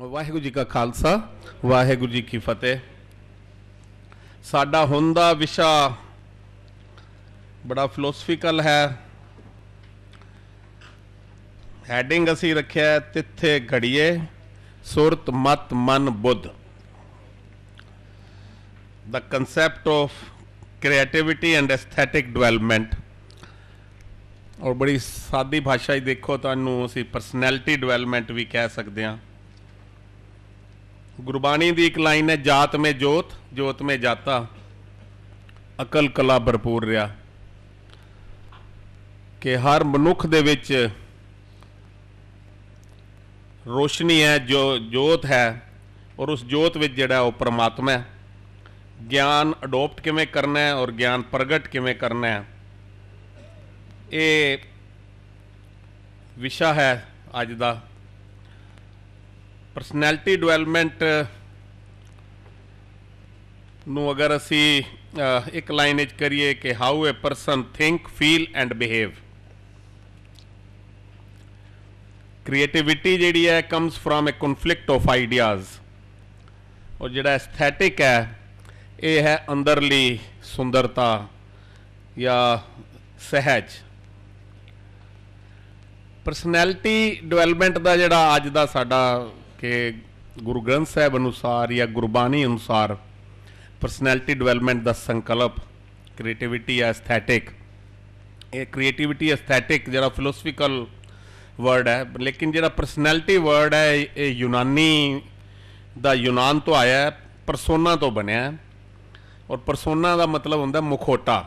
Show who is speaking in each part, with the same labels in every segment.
Speaker 1: ਵਾਹਿਗੁਰੂ ਜੀ ਕਾ ਖਾਲਸਾ ਵਾਹਿਗੁਰੂ ਜੀ ਕੀ ਫਤਿਹ ਸਾਡਾ ਹੁਣ ਦਾ ਵਿਸ਼ਾ ਬੜਾ ਫਿਲਾਸਫੀਕਲ ਹੈ ਹੈਡਿੰਗ ਅਸੀਂ ਰੱਖਿਆ ਤਿੱਥੇ ਘੜੀਏ ਸੁਰਤ ਮਤ ਮਨ ਬੁੱਧ ਦਾ concept of creativity and aesthetic development ਔਰ ਬੜੀ ਸਾਦੀ ਭਾਸ਼ਾ ਹੀ ਦੇਖੋ ਤੁਹਾਨੂੰ ਅਸੀਂ ਪਰਸਨੈਲਿਟੀ ਡਿਵੈਲਪਮੈਂਟ ਵੀ ਕਹਿ ਸਕਦੇ ਹਾਂ ਗੁਰਬਾਣੀ ਦੀ ਇੱਕ ਲਾਈਨ ਹੈ ਜਾਤ ਮੇ ਜੋਤ ਜੋਤ ਮੇ ਜਾਤਾ ਅਕਲ ਕਲਾ ਭਰਪੂਰ ਰਿਆ ਕਿ ਹਰ ਮਨੁੱਖ ਦੇ ਵਿੱਚ ਰੋਸ਼ਨੀ ਹੈ ਜੋ ਜੋਤ ਹੈ ਔਰ ਉਸ ਜੋਤ ਵਿੱਚ ਜਿਹੜਾ ਉਹ ਪ੍ਰਮਾਤਮਾ ਹੈ ਗਿਆਨ ਅਡਾਪਟ ਕਿਵੇਂ ਕਰਨਾ ਹੈ ਔਰ ਗਿਆਨ ਪ੍ਰਗਟ ਕਿਵੇਂ ਕਰਨਾ ਹੈ ਇਹ ਵਿਸ਼ਾ ਹੈ ਅੱਜ ਦਾ ਪਰਸਨੈਲਿਟੀ ਡਿਵੈਲਪਮੈਂਟ ਨੂੰ ਅਗਰ ਅਸੀਂ ਇੱਕ ਲਾਈਨ ਵਿੱਚ ਕਰੀਏ ਕਿ how a person think feel and behave creativity ਜਿਹੜੀ ਹੈ comes from a conflict of ideas ਔਰ ਜਿਹੜਾ ਐਸਥੈਟਿਕ ਹੈ ਇਹ ਹੈ ਅੰਦਰਲੀ ਸੁੰਦਰਤਾ ਜਾਂ ਸਹਿਜ ਪਰਸਨੈਲਿਟੀ ਡਿਵੈਲਪਮੈਂਟ ਦਾ ਜਿਹੜਾ ਅੱਜ ਦਾ ਸਾਡਾ ਕਿ ਗੁਰੂ ਗ੍ਰੰਥ ਸਾਹਿਬ ਅਨੁਸਾਰ ਜਾਂ ਗੁਰਬਾਣੀ ਅਨੁਸਾਰ ਪਰਸਨੈਲਿਟੀ ਡਿਵੈਲਪਮੈਂਟ ਦਾ ਸੰਕਲਪ ਕ੍ਰੀਏਟੀਵਿਟੀ ਐਸਥੈਟਿਕ ਇਹ ਕ੍ਰੀਏਟੀਵਿਟੀ ਐਸਥੈਟਿਕ ਜਿਹੜਾ ਫਿਲਾਸਫੀਕਲ ਵਰਡ ਹੈ ਲੇਕਿਨ ਜਿਹੜਾ ਪਰਸਨੈਲਿਟੀ ਵਰਡ ਹੈ ਇਹ ਯੂਨਾਨੀ ਦਾ ਯੂਨਾਨ ਤੋਂ ਆਇਆ ਹੈ ਪਰਸੋਨਾ ਤੋਂ ਬਣਿਆ ਹੈ ਔਰ ਪਰਸੋਨਾ ਦਾ ਮਤਲਬ ਹੁੰਦਾ ਮੁਖੋਟਾ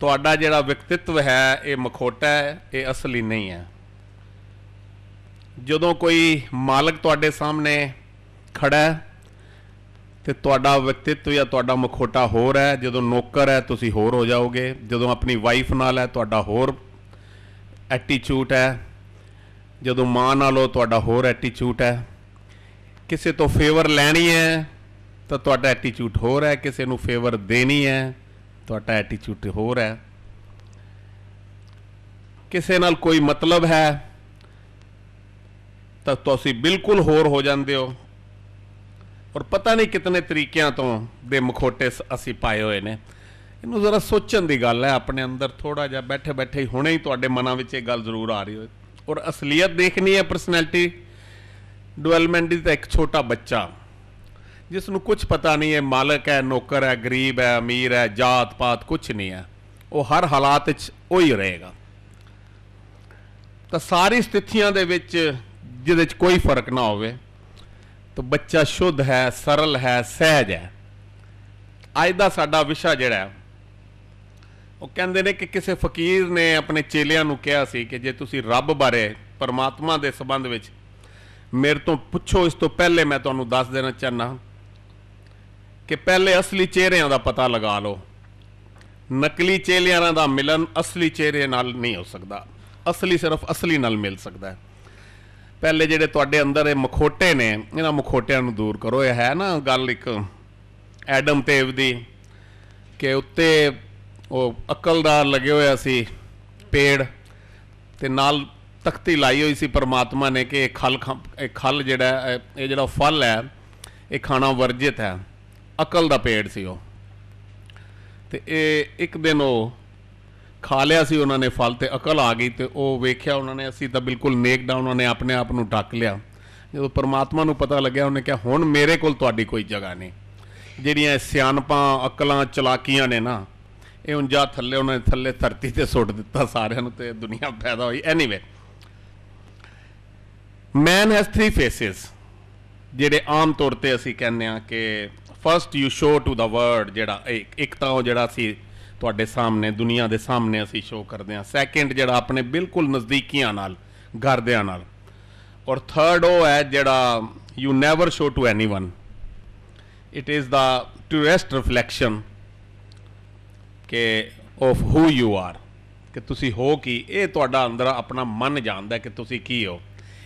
Speaker 1: ਤੁਹਾਡਾ ਜਿਹੜਾ ਵਿਅਕਤੀਤਵ ਹੈ ਇਹ ਮੁਖੋਟਾ ਹੈ ਇਹ ਅਸਲੀ ਨਹੀਂ ਹੈ ਜਦੋਂ ਕੋਈ ਮਾਲਕ ਤੁਹਾਡੇ ਸਾਹਮਣੇ ਖੜਾ ਹੈ ਤੇ ਤੁਹਾਡਾ ਵਿਅਕਤੀਤਵ ਜਾਂ ਤੁਹਾਡਾ ਮਖੋਟਾ ਹੋਰ ਹੈ ਜਦੋਂ ਨੌਕਰ ਹੈ ਤੁਸੀਂ ਹੋਰ ਹੋ ਜਾਓਗੇ ਜਦੋਂ ਆਪਣੀ ਵਾਈਫ ਨਾਲ ਹੈ ਤੁਹਾਡਾ ਹੋਰ ਐਟੀਟਿਊਡ ਹੈ ਜਦੋਂ ਮਾਂ ਨਾਲੋ ਤੁਹਾਡਾ ਹੋਰ ਐਟੀਟਿਊਡ ਹੈ ਕਿਸੇ ਤੋਂ ਫੇਵਰ ਲੈਣੀ ਹੈ ਤਾਂ ਤੁਹਾਡਾ ਐਟੀਟਿਊਡ ਹੋਰ ਹੈ ਕਿਸੇ ਨੂੰ ਫੇਵਰ ਦੇਣੀ ਹੈ ਤੁਹਾਡਾ ਐਟੀਟਿਊਡ ਹੋਰ ਹੈ ਕਿਸੇ ਨਾਲ ਕੋਈ ਮਤਲਬ ਹੈ ਤਾਂ ਤੁਸੀਂ ਬਿਲਕੁਲ ਹੋਰ ਹੋ ਜਾਂਦੇ ਹੋ ਔਰ ਪਤਾ ਨਹੀਂ ਕਿਤਨੇ ਤਰੀਕਿਆਂ ਤੋਂ ਦੇ ਮਖੋਟੇ ਅਸੀਂ ਪਾਏ ਹੋਏ ਨੇ ਇਹਨੂੰ ਜ਼ਰਾ ਸੋਚਣ ਦੀ ਗੱਲ ਹੈ ਆਪਣੇ ਅੰਦਰ ਥੋੜਾ ਜਿਹਾ ਬੈਠੇ ਬੈਠੇ ਹੁਣੇ ਹੀ ਤੁਹਾਡੇ ਮਨਾਂ ਵਿੱਚ ਇਹ ਗੱਲ ਜ਼ਰੂਰ ਆ ਰਹੀ ਹੋਵੇ ਔਰ ਅਸਲੀਅਤ ਦੇਖਣੀ ਹੈ ਪਰਸਨੈਲਿਟੀ ਡਿਵੈਲਪਮੈਂਟ ਦੀ ਤਾਂ ਇੱਕ ਛੋਟਾ ਬੱਚਾ ਜਿਸ ਨੂੰ ਕੁਝ ਪਤਾ ਨਹੀਂ ਹੈ ਮਾਲਕ ਹੈ ਨੌਕਰ ਹੈ ਗਰੀਬ ਹੈ ਅਮੀਰ ਹੈ ਜਾਤ ਪਾਤ ਕੁਝ ਨਹੀਂ ਹੈ ਉਹ ਹਰ ਹਾਲਾਤ ਵਿੱਚ ਉਹੀ ਰਹੇਗਾ ਤਾਂ ਸਾਰੀ ਸਥਿਤੀਆਂ ਦੇ ਵਿੱਚ ਜਿਹਦੇ 'ਚ ਕੋਈ ਫਰਕ ਨਾ ਹੋਵੇ ਤਾਂ ਬੱਚਾ ਸ਼ੁੱਧ ਹੈ ਸਰਲ ਹੈ ਸਹਿਜ ਹੈ ਅੱਜ ਦਾ ਸਾਡਾ ਵਿਸ਼ਾ ਜਿਹੜਾ ਉਹ ਕਹਿੰਦੇ ਨੇ ਕਿ ਕਿਸੇ ਫਕੀਰ ਨੇ ਆਪਣੇ ਚੇਲਿਆਂ ਨੂੰ ਕਿਹਾ ਸੀ ਕਿ ਜੇ ਤੁਸੀਂ ਰੱਬ ਬਾਰੇ ਪਰਮਾਤਮਾ ਦੇ ਸੰਬੰਧ ਵਿੱਚ ਮੇਰੇ ਤੋਂ ਪੁੱਛੋ ਇਸ ਤੋਂ ਪਹਿਲੇ ਮੈਂ ਤੁਹਾਨੂੰ ਦੱਸ ਦੇਣਾ ਚਾਹਨਾ ਕਿ ਪਹਿਲੇ ਅਸਲੀ ਚਿਹਰਿਆਂ ਦਾ ਪਤਾ ਲਗਾ ਲਓ ਨਕਲੀ ਚੇਲਿਆਂ ਦਾ ਮਿਲਨ ਅਸਲੀ ਚਿਹਰੇ ਨਾਲ ਨਹੀਂ ਹੋ ਸਕਦਾ ਅਸਲੀ ਸਿਰਫ ਅਸਲੀ ਨਾਲ ਮਿਲ ਸਕਦਾ ਹੈ ਪਹਿਲੇ ਜਿਹੜੇ ਤੁਹਾਡੇ ਅੰਦਰ ਇਹ ਮਖੋਟੇ ਨੇ ਇਹਨਾਂ ਮਖੋਟਿਆਂ ਨੂੰ ਦੂਰ ਕਰੋ ਇਹ ਹੈ ਨਾ ਗੱਲ ਇੱਕ ਐਡਮ ਤੇਵ ਦੀ ਕਿ ਉੱਤੇ ਉਹ ਅਕਲਦਾਰ ਲੱਗੇ ਹੋਇਆ ਸੀ ਪੇੜ ਤੇ ਨਾਲ ਤਖਤੀ ਲਾਈ ਹੋਈ ਸੀ ਪਰਮਾਤਮਾ ਨੇ ਕਿ ਇਹ ਖਲ ਇਹ ਖਲ ਜਿਹੜਾ ਇਹ ਜਿਹੜਾ ਫਲ ਹੈ ਇਹ ਖਾਣਾ ਵਰਜਿਤ ਹੈ ਅਕਲ ਦਾ ਪੇੜ ਸੀ ਉਹ ਤੇ ਇਹ ਇੱਕ ਦਿਨ ਉਹ ਖਾ ਲਿਆ ਸੀ ਉਹਨਾਂ ਨੇ ਫਲ ਤੇ ਅਕਲ ਆ ਗਈ ਤੇ ਉਹ ਵੇਖਿਆ ਉਹਨਾਂ ਨੇ ਅਸੀਂ ਤਾਂ ਬਿਲਕੁਲ ਨੇਕ ਡਾ ਉਹਨਾਂ ਨੇ ਆਪਣੇ ਆਪ ਨੂੰ ਢੱਕ ਲਿਆ ਜਦੋਂ ਪਰਮਾਤਮਾ ਨੂੰ ਪਤਾ ਲੱਗਿਆ ਉਹਨੇ ਕਿਹਾ ਹੁਣ ਮੇਰੇ ਕੋਲ ਤੁਹਾਡੀ ਕੋਈ ਜਗ੍ਹਾ ਨਹੀਂ ਜਿਹੜੀਆਂ ਸਿਆਣਪਾਂ ਅਕਲਾਂ ਚਲਾਕੀਆਂ ਨੇ ਨਾ ਇਹ ਉਂਜਾ ਥੱਲੇ ਉਹਨਾਂ ਨੇ ਥੱਲੇ ਧਰਤੀ ਤੇ ਸੁੱਟ ਦਿੱਤਾ ਸਾਰਿਆਂ ਨੂੰ ਤੇ ਦੁਨੀਆ ਪੈਦਾ ਹੋਈ ਐਨੀਵੇ ਮੈਨ ਹੈਸ 3 ਫੇਸਿਸ ਜਿਹੜੇ ਆਮ ਤੌਰ ਤੇ ਅਸੀਂ ਕਹਿੰਦੇ ਆ ਕਿ first you show to the word ਜਿਹੜਾ ਇੱਕ ਇੱਕ ਤਾਂ ਉਹ ਜਿਹੜਾ ਅਸੀਂ ਤੁਹਾਡੇ ਸਾਹਮਣੇ ਦੁਨੀਆ ਦੇ ਸਾਹਮਣੇ ਅਸੀਂ ਸ਼ੋਅ ਕਰਦੇ ਹਾਂ ਸੈਕਿੰਡ ਜਿਹੜਾ ਆਪਣੇ ਬਿਲਕੁਲ ਨਜ਼ਦੀਕੀਆਂ ਨਾਲ ਘਰਦਿਆਂ ਨਾਲ ਔਰ ਥਰਡ ਉਹ ਹੈ ਜਿਹੜਾ you never show to anyone it is the truest reflection ਕਿ ਆਫ ਹੂ ਯੂ ਆਰ ਕਿ ਤੁਸੀਂ ਹੋ ਕੀ ਇਹ ਤੁਹਾਡਾ ਅੰਦਰ ਆਪਣਾ ਮਨ ਜਾਣਦਾ ਕਿ ਤੁਸੀਂ ਕੀ ਹੋ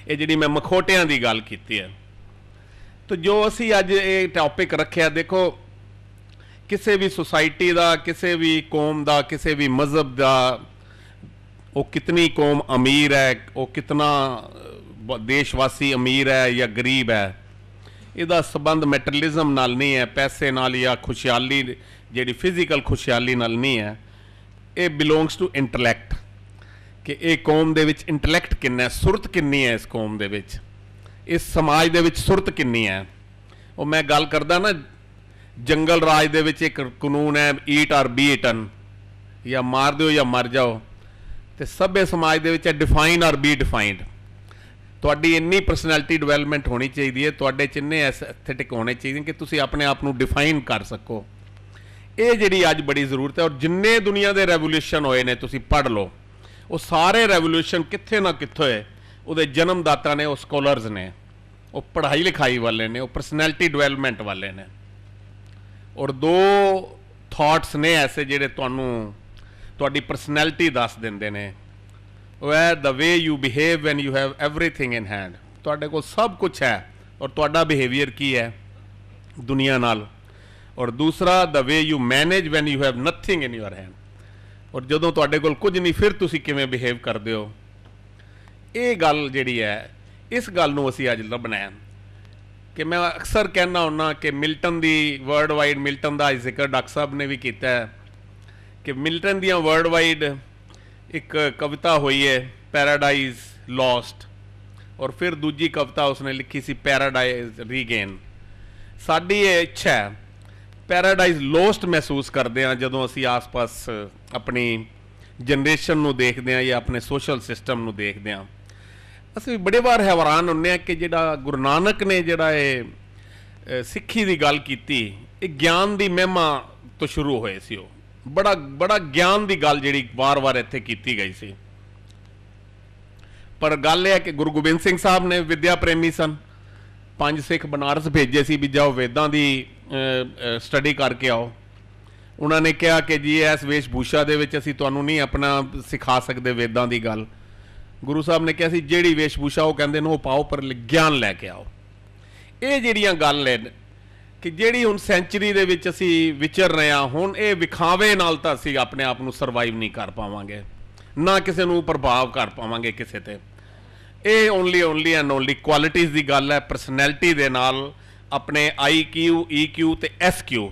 Speaker 1: ਇਹ ਜਿਹੜੀ ਮੈਂ ਮਖੋਟਿਆਂ ਦੀ ਗੱਲ ਕੀਤੀ ਹੈ ਤੋ ਜੋ ਅਸੀਂ ਅੱਜ ਇਹ ਟਾਪਿਕ ਰੱਖਿਆ ਦੇਖੋ ਕਿਸੇ ਵੀ ਸੁਸਾਇਟੀ ਦਾ ਕਿਸੇ ਵੀ ਕੌਮ ਦਾ ਕਿਸੇ ਵੀ ਮਜ਼ਹਬ ਦਾ ਉਹ ਕਿਤਨੀ ਕੌਮ ਅਮੀਰ ਹੈ ਉਹ ਕਿਤਨਾ ਦੇਸ਼ਵਾਸੀ ਅਮੀਰ ਹੈ ਜਾਂ ਗਰੀਬ ਹੈ ਇਹਦਾ ਸਬੰਧ ਮੈਟਰਲਿਜ਼ਮ ਨਾਲ ਨਹੀਂ ਹੈ ਪੈਸੇ ਨਾਲ ਜਾਂ ਖੁਸ਼ਹਾਲੀ ਜਿਹੜੀ ਫਿਜ਼ੀਕਲ ਖੁਸ਼ਹਾਲੀ ਨਾਲ ਨਹੀਂ ਹੈ ਇਹ ਬਿਲੋਂਗਸ ਟੂ ਇੰਟੈਲੈਕਟ ਕਿ ਇਹ ਕੌਮ ਦੇ ਵਿੱਚ ਇੰਟੈਲੈਕਟ ਕਿੰਨਾ ਹੈ ਸੁਰਤ ਕਿੰਨੀ ਹੈ ਇਸ ਕੌਮ ਦੇ ਵਿੱਚ ਇਸ ਸਮਾਜ ਦੇ ਵਿੱਚ ਸੁਰਤ ਕਿੰਨੀ ਹੈ ਉਹ ਮੈਂ ਗੱਲ ਕਰਦਾ ਨਾ ਜੰਗਲ ਰਾਜ ਦੇ ਵਿੱਚ ਇੱਕ ਕਾਨੂੰਨ ਹੈ ਈਟ ਆਰ ਬੀ ਈਟਨ ਜਾਂ ਮਾਰ ਦਿਓ ਜਾਂ ਮਰ ਜਾਓ ਤੇ ਸਭੇ ਸਮਾਜ ਦੇ ਵਿੱਚ ਡਿਫਾਈਨ ਆਰ ਬੀ ਡਿਫਾਈਨਡ ਤੁਹਾਡੀ ਇੰਨੀ ਪਰਸਨੈਲਿਟੀ ਡਿਵੈਲਪਮੈਂਟ ਹੋਣੀ ਚਾਹੀਦੀ ਹੈ ਤੁਹਾਡੇ ਚ ਇੰਨੇ ਐਸਥੈਟਿਕ ਹੋਣੇ ਚਾਹੀਦੇ ਕਿ ਤੁਸੀਂ ਆਪਣੇ ਆਪ ਨੂੰ ਡਿਫਾਈਨ ਕਰ ਸਕੋ ਇਹ ਜਿਹੜੀ ਅੱਜ ਬੜੀ ਜ਼ਰੂਰਤ ਹੈ ਔਰ ਜਿੰਨੇ ਦੁਨੀਆ ਦੇ ਰੈਵੋਲੂਸ਼ਨ ਹੋਏ ਨੇ ਤੁਸੀਂ ਪੜ੍ਹ ਲਓ ਉਹ ਸਾਰੇ ਰੈਵੋਲੂਸ਼ਨ ਕਿੱਥੇ ਨਾ ਕਿੱਥੇ ਉਹਦੇ ਜਨਮਦਾਤਾ ਨੇ ਉਹ ਸਕਾਲਰਸ ਨੇ ਉਹ ਪੜ੍ਹਾਈ ਲਿਖਾਈ ਵਾਲੇ ਨੇ ਉਹ ਪਰਸਨੈਲਿਟੀ ਡਿਵੈਲਪਮੈਂਟ ਵਾਲੇ ਨੇ ਔਰ ਦੋ ਥਾਟਸ ਨੇ ਐਸੇ ਜਿਹੜੇ ਤੁਹਾਨੂੰ ਤੁਹਾਡੀ ਪਰਸਨੈਲਿਟੀ ਦੱਸ ਦਿੰਦੇ ਨੇ ਉਹ ਹੈ the way you behave when you have everything in hand ਤੁਹਾਡੇ ਕੋਲ ਸਭ ਕੁਝ ਹੈ ਔਰ ਤੁਹਾਡਾ ਬਿਹੇਵੀਅਰ ਕੀ ਹੈ ਦੁਨੀਆ ਨਾਲ ਔਰ ਦੂਸਰਾ the way you manage when you have nothing in your hand ਔਰ ਜਦੋਂ ਤੁਹਾਡੇ ਕੋਲ ਕੁਝ ਨਹੀਂ ਫਿਰ ਤੁਸੀਂ ਕਿਵੇਂ ਬਿਹੇਵ ਕਰਦੇ ਹੋ ਇਹ ਗੱਲ ਜਿਹੜੀ ਹੈ ਇਸ ਗੱਲ ਨੂੰ ਅਸੀਂ ਅੱਜ ਲੱਭਣਾ ਹੈ ਕਿ ਮੈਂ ਅਕਸਰ ਕਹਿਣਾ ਹੁੰਨਾ ਕਿ ਮਿਲਟਨ ਦੀ ਵਰਲਡ ਵਾਈਡ ਮਿਲਟਨ ਦਾ ਜ਼ਿਕਰ ਡਾਕਟਰ ਸਾਹਿਬ ਨੇ ਵੀ ਕੀਤਾ ਹੈ ਕਿ ਮਿਲਟਨ ਦੀਆਂ ਵਰਲਡ ਵਾਈਡ ਇੱਕ ਕਵਿਤਾ ਹੋਈ ਹੈ ਪੈਰਾਡਾਈਜ਼ ਲੋਸਟ ਔਰ ਫਿਰ ਦੂਜੀ ਕਵਿਤਾ ਉਸਨੇ ਲਿਖੀ ਸੀ ਪੈਰਾਡਾਈਜ਼ ਰੀਗੇਨ ਸਾਡੀ ਇਹ ਇੱਛਾ ਹੈ ਪੈਰਾਡਾਈਜ਼ ਲੋਸਟ ਮਹਿਸੂਸ ਕਰਦੇ ਆ ਜਦੋਂ ਅਸੀਂ ਆਸ-ਪਾਸ ਆਪਣੀ ਜਨਰੇਸ਼ਨ ਨੂੰ ਦੇਖਦੇ ਆ ਜਾਂ ਆਪਣੇ ਸੋਸ਼ਲ ਸਿਸਟਮ ਨੂੰ ਦੇਖਦੇ ਆ ਅਸੀਂ ਬੜੇ ਵਾਰ ਹੈਰਾਨ ਹੁੰਨੇ ਆ ਕਿ ਜਿਹੜਾ ਗੁਰੂ ਨਾਨਕ ਨੇ ਜਿਹੜਾ ਇਹ ਸਿੱਖੀ ਦੀ ਗੱਲ ਕੀਤੀ ਇਹ ਗਿਆਨ ਦੀ ਮਹਿਮਾ ਤੋਂ ਸ਼ੁਰੂ ਹੋਏ ਸੀ ਉਹ ਬੜਾ ਬੜਾ ਗਿਆਨ ਦੀ ਗੱਲ ਜਿਹੜੀ ਵਾਰ-ਵਾਰ ਇੱਥੇ ਕੀਤੀ ਗਈ ਸੀ ਪਰ ਗੱਲ ਇਹ ਹੈ ਕਿ ਗੁਰੂ ਗੋਬਿੰਦ ਸਿੰਘ ਸਾਹਿਬ ਨੇ ਵਿਦਿਆ ਪ੍ਰੇਮੀ ਸਨ ਪੰਜ ਸਿੱਖ ਬਨਾਰਸ ਭੇਜੇ ਸੀ ਵੀ ਜਾਓ ਵੇਦਾਂ ਦੀ ਸਟੱਡੀ ਕਰਕੇ ਆਓ ਉਹਨਾਂ ਨੇ ਕਿਹਾ ਕਿ ਜੀ ਇਸ ਵੇਸ਼ਭੂਸ਼ਾ ਦੇ ਵਿੱਚ ਅਸੀਂ ਤੁਹਾਨੂੰ ਨਹੀਂ ਆਪਣਾ ਸਿਖਾ ਸਕਦੇ ਵੇਦਾਂ ਦੀ ਗੱਲ ਗੁਰੂ ਸਾਹਿਬ ਨੇ ਕਿਹਾ ਸੀ ਜਿਹੜੀ ਵੇਸ਼ਭੂਸ਼ਾ ਉਹ ਕਹਿੰਦੇ ਨੇ ਉਹ ਪਾਓ ਪਰ ਗਿਆਨ ਲੈ ਕੇ ਆਓ ਇਹ ਜਿਹੜੀਆਂ ਗੱਲ ਨੇ ਕਿ ਜਿਹੜੀ ਹੁਣ ਸੈਂਚਰੀ ਦੇ ਵਿੱਚ ਅਸੀਂ ਵਿਚਰ ਰਹੇ ਆ ਹੁਣ ਇਹ ਵਿਖਾਵੇ ਨਾਲ ਤਾਂ ਅਸੀਂ ਆਪਣੇ ਆਪ ਨੂੰ ਸਰਵਾਈਵ ਨਹੀਂ ਕਰ ਪਾਵਾਂਗੇ ਨਾ ਕਿਸੇ ਨੂੰ ਪ੍ਰਭਾਵ ਕਰ ਪਾਵਾਂਗੇ ਕਿਸੇ ਤੇ ਇਹ ਓਨਲੀ ਓਨਲੀ ਐਂਡ ਓਨਲੀ ਕੁਆਲਿਟੀਆਂ ਦੀ ਗੱਲ ਹੈ ਪਰਸਨੈਲਿਟੀ ਦੇ ਨਾਲ ਆਪਣੇ IQ EQ ਤੇ SQ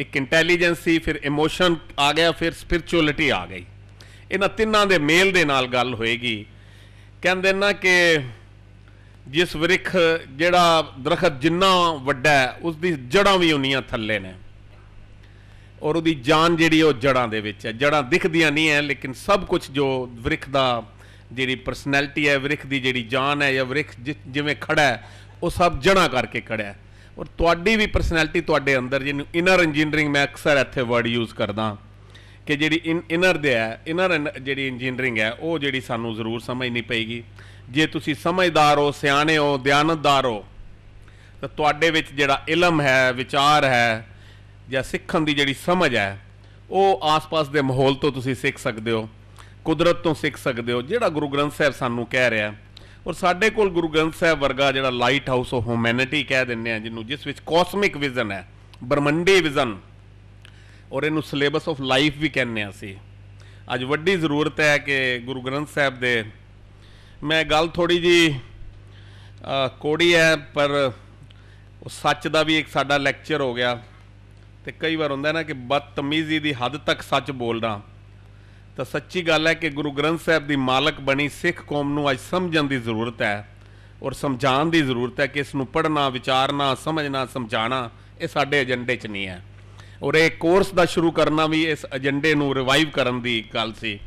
Speaker 1: ਇੱਕ ਇੰਟੈਲੀਜੈਂਸੀ ਫਿਰ ਇਮੋਸ਼ਨ ਆ ਗਿਆ ਫਿਰ ਸਪਿਰਚੁਅਲਿਟੀ ਆ ਗਈ ਇਹਨਾਂ ਤਿੰਨਾਂ ਦੇ ਮੇਲ ਦੇ ਨਾਲ ਗੱਲ ਹੋਏਗੀ ਕਹਿੰਦੇ ਨਾ ਕਿ ਜਿਸ ਵਿਰਖ ਜਿਹੜਾ ਦਰਖਤ ਜਿੰਨਾ ਵੱਡਾ ਹੈ ਉਸ ਦੀ ਜੜਾਂ ਵੀ ਉਨੀਆਂ ਥੱਲੇ ਨੇ ਔਰ ਉਹਦੀ ਜਾਨ ਜਿਹੜੀ ਉਹ ਜੜਾਂ ਦੇ ਵਿੱਚ ਹੈ ਜੜਾਂ ਦਿਖਦੀਆਂ ਨਹੀਂ ਐ ਲੇਕਿਨ ਸਭ ਕੁਝ ਜੋ ਵਿਰਖ ਦਾ ਜਿਹੜੀ ਪਰਸਨੈਲਿਟੀ ਹੈ ਵਿਰਖ ਦੀ ਜਿਹੜੀ ਜਾਨ ਹੈ ਜਾਂ ਵਿਰਖ ਜਿਵੇਂ ਖੜਾ ਹੈ ਉਹ ਸਭ ਜੜਾਂ ਕਰਕੇ ਖੜਾ ਹੈ ਔਰ ਤੁਹਾਡੀ ਵੀ ਪਰਸਨੈਲਿਟੀ ਤੁਹਾਡੇ ਅੰਦਰ ਜਿਹਨੂੰ ਇਨਰ ਇੰਜੀਨੀਅਰਿੰਗ ਮੈਂ ਅਕਸਰ ਇੱਥੇ ਵਰਡ ਯੂਜ਼ ਕਰਦਾ ਕਿ ਜਿਹੜੀ ਇਨਰ ਦੇ ਹੈ ਇਨਰ ਜਿਹੜੀ ਇੰਜੀਨੀਅਰਿੰਗ ਹੈ ਉਹ ਜਿਹੜੀ ਸਾਨੂੰ ਜ਼ਰੂਰ ਸਮਝ ਨਹੀਂ ਪਏਗੀ ਜੇ ਤੁਸੀਂ ਸਮਝਦਾਰ ਹੋ ਸਿਆਣੇ ਹੋ ਧਿਆਨਦਾਰ ਹੋ ਤਾਂ ਤੁਹਾਡੇ ਵਿੱਚ ਜਿਹੜਾ ਇਲਮ ਹੈ ਵਿਚਾਰ ਹੈ ਜਾਂ ਸਿੱਖਣ ਦੀ ਜਿਹੜੀ ਸਮਝ ਹੈ ਉਹ ਆਸ-ਪਾਸ ਦੇ ਮਾਹੌਲ ਤੋਂ ਤੁਸੀਂ ਸਿੱਖ ਸਕਦੇ ਹੋ ਕੁਦਰਤ ਤੋਂ ਸਿੱਖ ਸਕਦੇ ਹੋ ਜਿਹੜਾ ਗੁਰੂ ਗ੍ਰੰਥ ਸਾਹਿਬ ਸਾਨੂੰ ਕਹਿ ਰਿਹਾ ਔਰ ਸਾਡੇ ਕੋਲ ਗੁਰੂ ਗ੍ਰੰਥ ਸਾਹਿਬ ਵਰਗਾ ਜਿਹੜਾ ਲਾਈਟ ਹਾਊਸ ਆਫ ਹਿਊਮੈਨਿਟੀ ਕਹਿ ਦਿੰਦੇ ਆ ਜਿਹਨੂੰ ਜਿਸ ਵਿੱਚ ਕਾਸਮਿਕ ਵਿਜ਼ਨ ਹੈ ਬ੍ਰਹਮੰਡੀ ਵਿਜ਼ਨ ਔਰ ਇਹਨੂੰ ਸਿਲੇਬਸ ਆਫ ਲਾਈਫ ਵੀ ਕਹਿੰਨੇ ਆ ਸੀ ਅੱਜ ਵੱਡੀ ਜ਼ਰੂਰਤ ਹੈ ਕਿ ਗੁਰੂ ਗ੍ਰੰਥ ਸਾਹਿਬ ਦੇ ਮੈਂ ਗੱਲ ਥੋੜੀ ਜੀ ਕੋੜੀ ਹੈ ਪਰ ਉਹ ਸੱਚ ਦਾ ਵੀ ਇੱਕ ਸਾਡਾ ਲੈਕਚਰ ਹੋ ਗਿਆ ਤੇ ਕਈ ਵਾਰ ਹੁੰਦਾ ਨਾ ਕਿ ਬਦਤਮੀਜ਼ੀ ਦੀ ਹੱਦ ਤੱਕ ਸੱਚ ਬੋਲਣਾ ਤਾਂ ਸੱਚੀ ਗੱਲ ਹੈ ਕਿ ਗੁਰੂ ਗ੍ਰੰਥ ਸਾਹਿਬ ਦੀ ਮਾਲਕ ਬਣੀ ਸਿੱਖ ਕੌਮ ਨੂੰ ਅੱਜ ਸਮਝਣ ਦੀ ਜ਼ਰੂਰਤ ਹੈ ਔਰ ਸਮਝਾਉਣ ਦੀ ਜ਼ਰੂਰਤ ਹੈ ਕਿ ਇਸ ਨੂੰ ਪੜਨਾ ਵਿਚਾਰਨਾ ਸਮਝਣਾ ਸਮਝਾਣਾ ਇਹ ਸਾਡੇ ਏਜੰਡੇ 'ਚ ਨਹੀਂ ਹੈ ਔਰ ਇਹ ਕੋਰਸ ਦਾ ਸ਼ੁਰੂ ਕਰਨਾ ਵੀ ਇਸ ਏਜੰਡੇ ਨੂੰ ਰਿਵਾਈਵ ਕਰਨ ਦੀ ਗੱਲ ਸੀ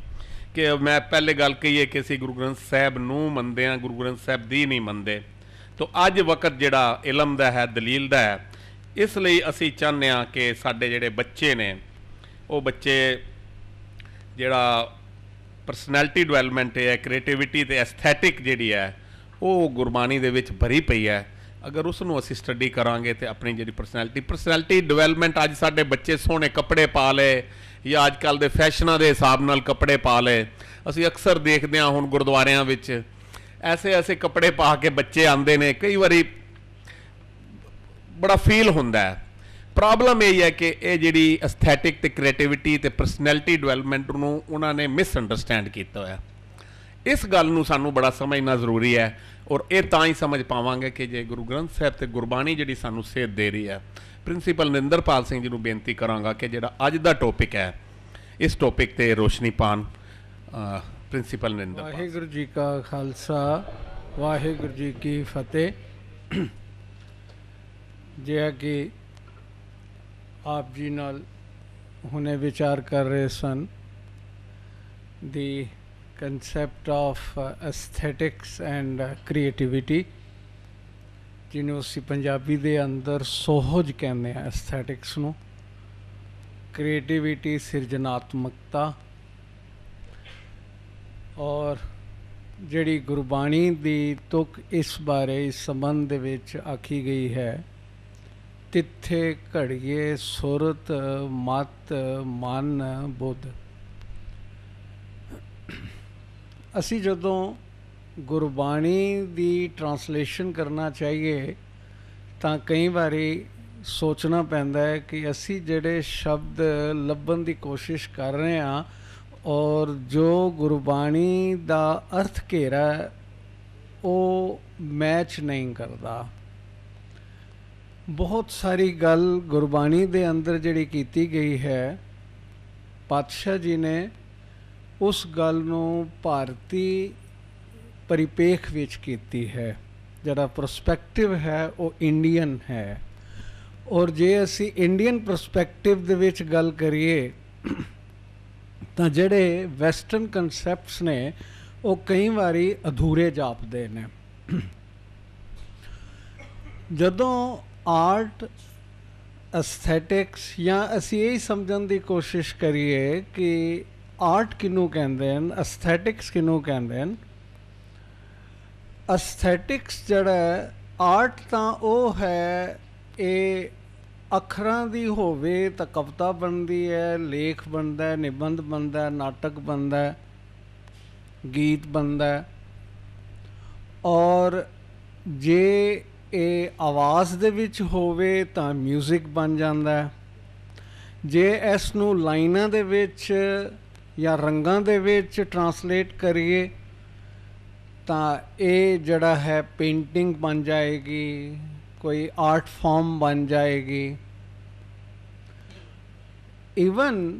Speaker 1: ਕਿ ਮੈਂ ਪਹਿਲੇ ਗੱਲ ਕਹੀ ਹੈ ਕਿ ਅਸੀਂ ਗੁਰੂ ਗ੍ਰੰਥ ਸਾਹਿਬ ਨੂੰ ਮੰਨਦੇ ਆ ਗੁਰੂ ਗ੍ਰੰਥ ਸਾਹਿਬ ਦੀ ਨਹੀਂ ਮੰਨਦੇ ਤੋਂ ਅੱਜ ਵਕਤ ਜਿਹੜਾ ਇਲਮ ਦਾ ਹੈ ਦਲੀਲ ਦਾ ਹੈ ਇਸ ਲਈ ਅਸੀਂ ਚਾਹੁੰਦੇ ਆ ਕਿ ਸਾਡੇ ਜਿਹੜੇ ਬੱਚੇ ਨੇ ਉਹ ਬੱਚੇ ਜਿਹੜਾ ਪਰਸਨੈਲਿਟੀ ਡਿਵੈਲਪਮੈਂਟ ਹੈ ਕ੍ਰੀਏਟੀਵਿਟੀ ਤੇ ਐਸਥੈਟਿਕ ਜਿਹੜੀ ਹੈ ਉਹ ਗੁਰਬਾਣੀ ਦੇ ਵਿੱਚ ਭਰੀ ਪਈ ਹੈ ਅਗਰ ਉਸ ਨੂੰ ਅਸੀਂ ਸਟੱਡੀ ਕਰਾਂਗੇ ਤੇ ਆਪਣੀ ਜਿਹੜੀ ਪਰਸਨੈਲਿਟੀ ਪਰਸਨੈਲਿਟੀ ਡਿਵੈਲਪਮੈਂਟ ਅੱਜ ਸਾਡੇ ਬੱਚੇ ਸੋਹਣੇ ਕੱਪੜੇ ਪਾ ਲਏ ਜਾਂ ਅੱਜ ਕੱਲ ਦੇ ਫੈਸ਼ਨਾਂ ਦੇ ਹਿਸਾਬ ਨਾਲ ਕੱਪੜੇ ਪਾ ਲਏ ਅਸੀਂ ਅਕਸਰ ਦੇਖਦੇ ਹਾਂ ਹੁਣ ਗੁਰਦੁਆਰਿਆਂ ਵਿੱਚ ਐਸੇ ਐਸੇ ਕੱਪੜੇ ਪਾ ਕੇ ਬੱਚੇ ਆਉਂਦੇ ਨੇ ਕਈ ਵਾਰੀ ਬੜਾ ਫੀਲ ਹੁੰਦਾ ਹੈ ਪ੍ਰੋਬਲਮ ਇਹ ਹੈ ਕਿ ਇਹ ਜਿਹੜੀ ਐਸਥੈਟਿਕ ਤੇ ਕ੍ਰੀਏਟੀਵਿਟੀ ਤੇ ਪਰਸਨੈਲਿਟੀ ਡਿਵੈਲਪਮੈਂਟ ਨੂੰ ਉਹਨਾਂ ਨੇ ਮਿਸ ਅੰਡਰਸਟੈਂਡ ਕੀਤਾ ਹੋਇਆ ਇਸ ਗੱਲ ਨੂੰ ਸਾਨੂੰ ਬੜਾ ਸਮਝਣਾ ਜ਼ਰੂਰੀ ਹੈ ਔਰ ਇਹ ਤਾਂ ਹੀ ਸਮਝ ਪਾਵਾਂਗੇ ਕਿ ਜੇ ਗੁਰੂ ਗ੍ਰੰਥ ਸਾਹਿਬ ਤੇ ਗੁਰਬਾਣੀ ਜਿਹੜੀ ਸਾਨੂੰ ਸੇਧ ਦੇ ਰਹੀ ਹੈ ਪ੍ਰਿੰਸੀਪਲ ਨਿੰਦਰਪਾਲ ਸਿੰਘ ਜੀ ਨੂੰ ਬੇਨਤੀ ਕਰਾਂਗਾ ਕਿ ਜਿਹੜਾ ਅੱਜ ਦਾ ਟੌਪਿਕ ਹੈ ਇਸ ਟੌਪਿਕ ਤੇ ਰੋਸ਼ਨੀ ਪਾਣ ਪ੍ਰਿੰਸੀਪਲ ਨਿੰਦਰਪਾਲ
Speaker 2: ਵਾਹਿਗੁਰੂ ਜੀ ਕਾ ਖਾਲਸਾ ਵਾਹਿਗੁਰੂ ਜੀ ਕੀ ਫਤਿਹ ਜਿਹਾ ਕਿ ਆਪ ਜੀ ਨਾਲ ਹੁਣੇ ਵਿਚਾਰ ਕਰ ਰਹੇ ਸਨ ਦੀ concept of uh, aesthetics and uh, creativity ਜਿਹਨੂੰ ਅਸੀਂ ਪੰਜਾਬੀ ਦੇ ਅੰਦਰ ਸੋਹਜ ਕਹਿੰਦੇ ਆ ਐਸਥੈਟਿਕਸ ਨੂੰ ਕ੍ਰੀਏਟੀਵਿਟੀ ਸਿਰਜਣਾਤਮਕਤਾ ਔਰ ਜਿਹੜੀ ਗੁਰਬਾਣੀ ਦੀ ਤੁਕ ਇਸ ਬਾਰੇ ਇਸ ਸੰਬੰਧ ਦੇ ਵਿੱਚ ਆਖੀ ਗਈ ਹੈ ਤਿੱਥੇ ਘੜੀਏ ਸੁਰਤ ਮਤ ਮਨ ਬੁੱਧ ਅਸੀਂ ਜਦੋਂ ਗੁਰਬਾਣੀ ਦੀ ਟਰਾਂਸਲੇਸ਼ਨ ਕਰਨਾ ਚਾਹੀਏ ਤਾਂ ਕਈ ਵਾਰੀ ਸੋਚਣਾ ਪੈਂਦਾ ਹੈ ਕਿ ਅਸੀਂ ਜਿਹੜੇ ਸ਼ਬਦ ਲੱਭਣ ਦੀ ਕੋਸ਼ਿਸ਼ ਕਰ ਰਹੇ ਹਾਂ ਔਰ ਜੋ ਗੁਰਬਾਣੀ ਦਾ ਅਰਥ ਘੇਰਾ ਉਹ ਮੈਚ ਨਹੀਂ ਕਰਦਾ ਬਹੁਤ ਸਾਰੀ ਗੱਲ ਗੁਰਬਾਣੀ ਦੇ ਅੰਦਰ ਜਿਹੜੀ ਕੀਤੀ ਗਈ ਹੈ ਪਾਤਸ਼ਾਹ ਜੀ ਨੇ ਉਸ ਗੱਲ ਨੂੰ ਭਾਰਤੀ ਪਰਿਪੇਖ ਵਿੱਚ ਕੀਤੀ ਹੈ ਜਿਹੜਾ ਪਰਸਪੈਕਟਿਵ ਹੈ ਉਹ ਇੰਡੀਅਨ ਹੈ ਔਰ ਜੇ ਅਸੀਂ ਇੰਡੀਅਨ ਪਰਸਪੈਕਟਿਵ ਦੇ ਵਿੱਚ ਗੱਲ ਕਰੀਏ ਤਾਂ ਜਿਹੜੇ ਵੈਸਟਰਨ ਕਨਸੈਪਟਸ ਨੇ ਉਹ ਕਈ ਵਾਰੀ ਅਧੂਰੇ ਜਾਪਦੇ ਨੇ ਜਦੋਂ ਆਰਟ ਐਸਥੈਟਿਕਸ ਜਾਂ ਅਸੀਂ ਇਹ ਸਮਝਣ ਦੀ ਕੋਸ਼ਿਸ਼ ਕਰੀਏ ਕਿ ਆਰਟ ਕਿਨੂੰ ਕਹਿੰਦੇ ਹਨ ਐਸਥੈਟਿਕਸ ਕਿਨੂੰ ਕਹਿੰਦੇ ਹਨ ਐਸਥੈਟਿਕਸ ਜਿਹੜਾ ਆਰਟ ਤਾਂ ਉਹ ਹੈ ਇਹ ਅੱਖਰਾਂ ਦੀ ਹੋਵੇ ਤਾਂ ਕਵਿਤਾ ਬਣਦੀ ਹੈ ਲੇਖ ਬਣਦਾ ਹੈ ਨਿਬੰਧ ਬਣਦਾ ਹੈ ਨਾਟਕ ਬਣਦਾ ਹੈ ਗੀਤ ਬਣਦਾ ਹੈ ਔਰ ਜੇ ਇਹ ਆਵਾਜ਼ ਦੇ ਵਿੱਚ ਹੋਵੇ ਤਾਂ 뮤직 ਬਣ ਜਾਂਦਾ ਹੈ ਜੇ ਇਸ ਨੂੰ ਲਾਈਨਾਂ ਦੇ ਵਿੱਚ ਜਾਂ ਰੰਗਾਂ ਦੇ ਵਿੱਚ ਟਰਾਂਸਲੇਟ ਕਰੀਏ ਤਾਂ ਇਹ ਜਿਹੜਾ ਹੈ ਪੇਂਟਿੰਗ ਬਣ ਜਾਏਗੀ ਕੋਈ ਆਰਟ ਫਾਰਮ ਬਣ ਜਾਏਗੀ ਇਵਨ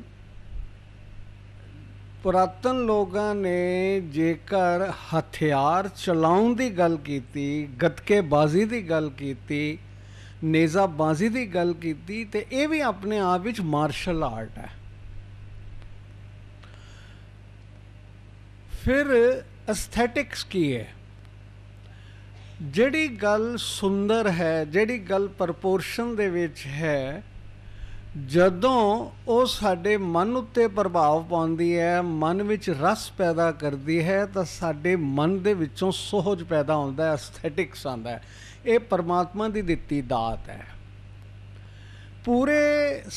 Speaker 2: ਪੁਰਾਤਨ ਲੋਕਾਂ ਨੇ ਜੇਕਰ ਹਥਿਆਰ ਚਲਾਉਣ ਦੀ ਗੱਲ ਕੀਤੀ ਬਾਜ਼ੀ ਦੀ ਗੱਲ ਕੀਤੀ ਨੇਜ਼ਾ ਬਾਜ਼ੀ ਦੀ ਗੱਲ ਕੀਤੀ ਤੇ ਇਹ ਵੀ ਆਪਣੇ ਆਪ ਵਿੱਚ ਮਾਰਸ਼ਲ ਆਰਟ ਹੈ ਫਿਰ ਐਸਥੈਟਿਕਸ ਕੀ ਹੈ ਜਿਹੜੀ ਗੱਲ ਸੁੰਦਰ ਹੈ ਜਿਹੜੀ ਗੱਲ ਪ੍ਰਪੋਰਸ਼ਨ ਦੇ ਵਿੱਚ ਹੈ ਜਦੋਂ ਉਹ ਸਾਡੇ ਮਨ ਉੱਤੇ ਪ੍ਰਭਾਵ ਪਾਉਂਦੀ ਹੈ ਮਨ ਵਿੱਚ ਰਸ ਪੈਦਾ ਕਰਦੀ ਹੈ ਤਾਂ ਸਾਡੇ ਮਨ ਦੇ ਵਿੱਚੋਂ ਸੋਹਜ ਪੈਦਾ ਹੁੰਦਾ ਹੈ ਐਸਥੈਟਿਕਸ ਆਉਂਦਾ ਹੈ ਇਹ ਪਰਮਾਤਮਾ ਦੀ ਦਿੱਤੀ ਦਾਤ ਹੈ ਪੂਰੇ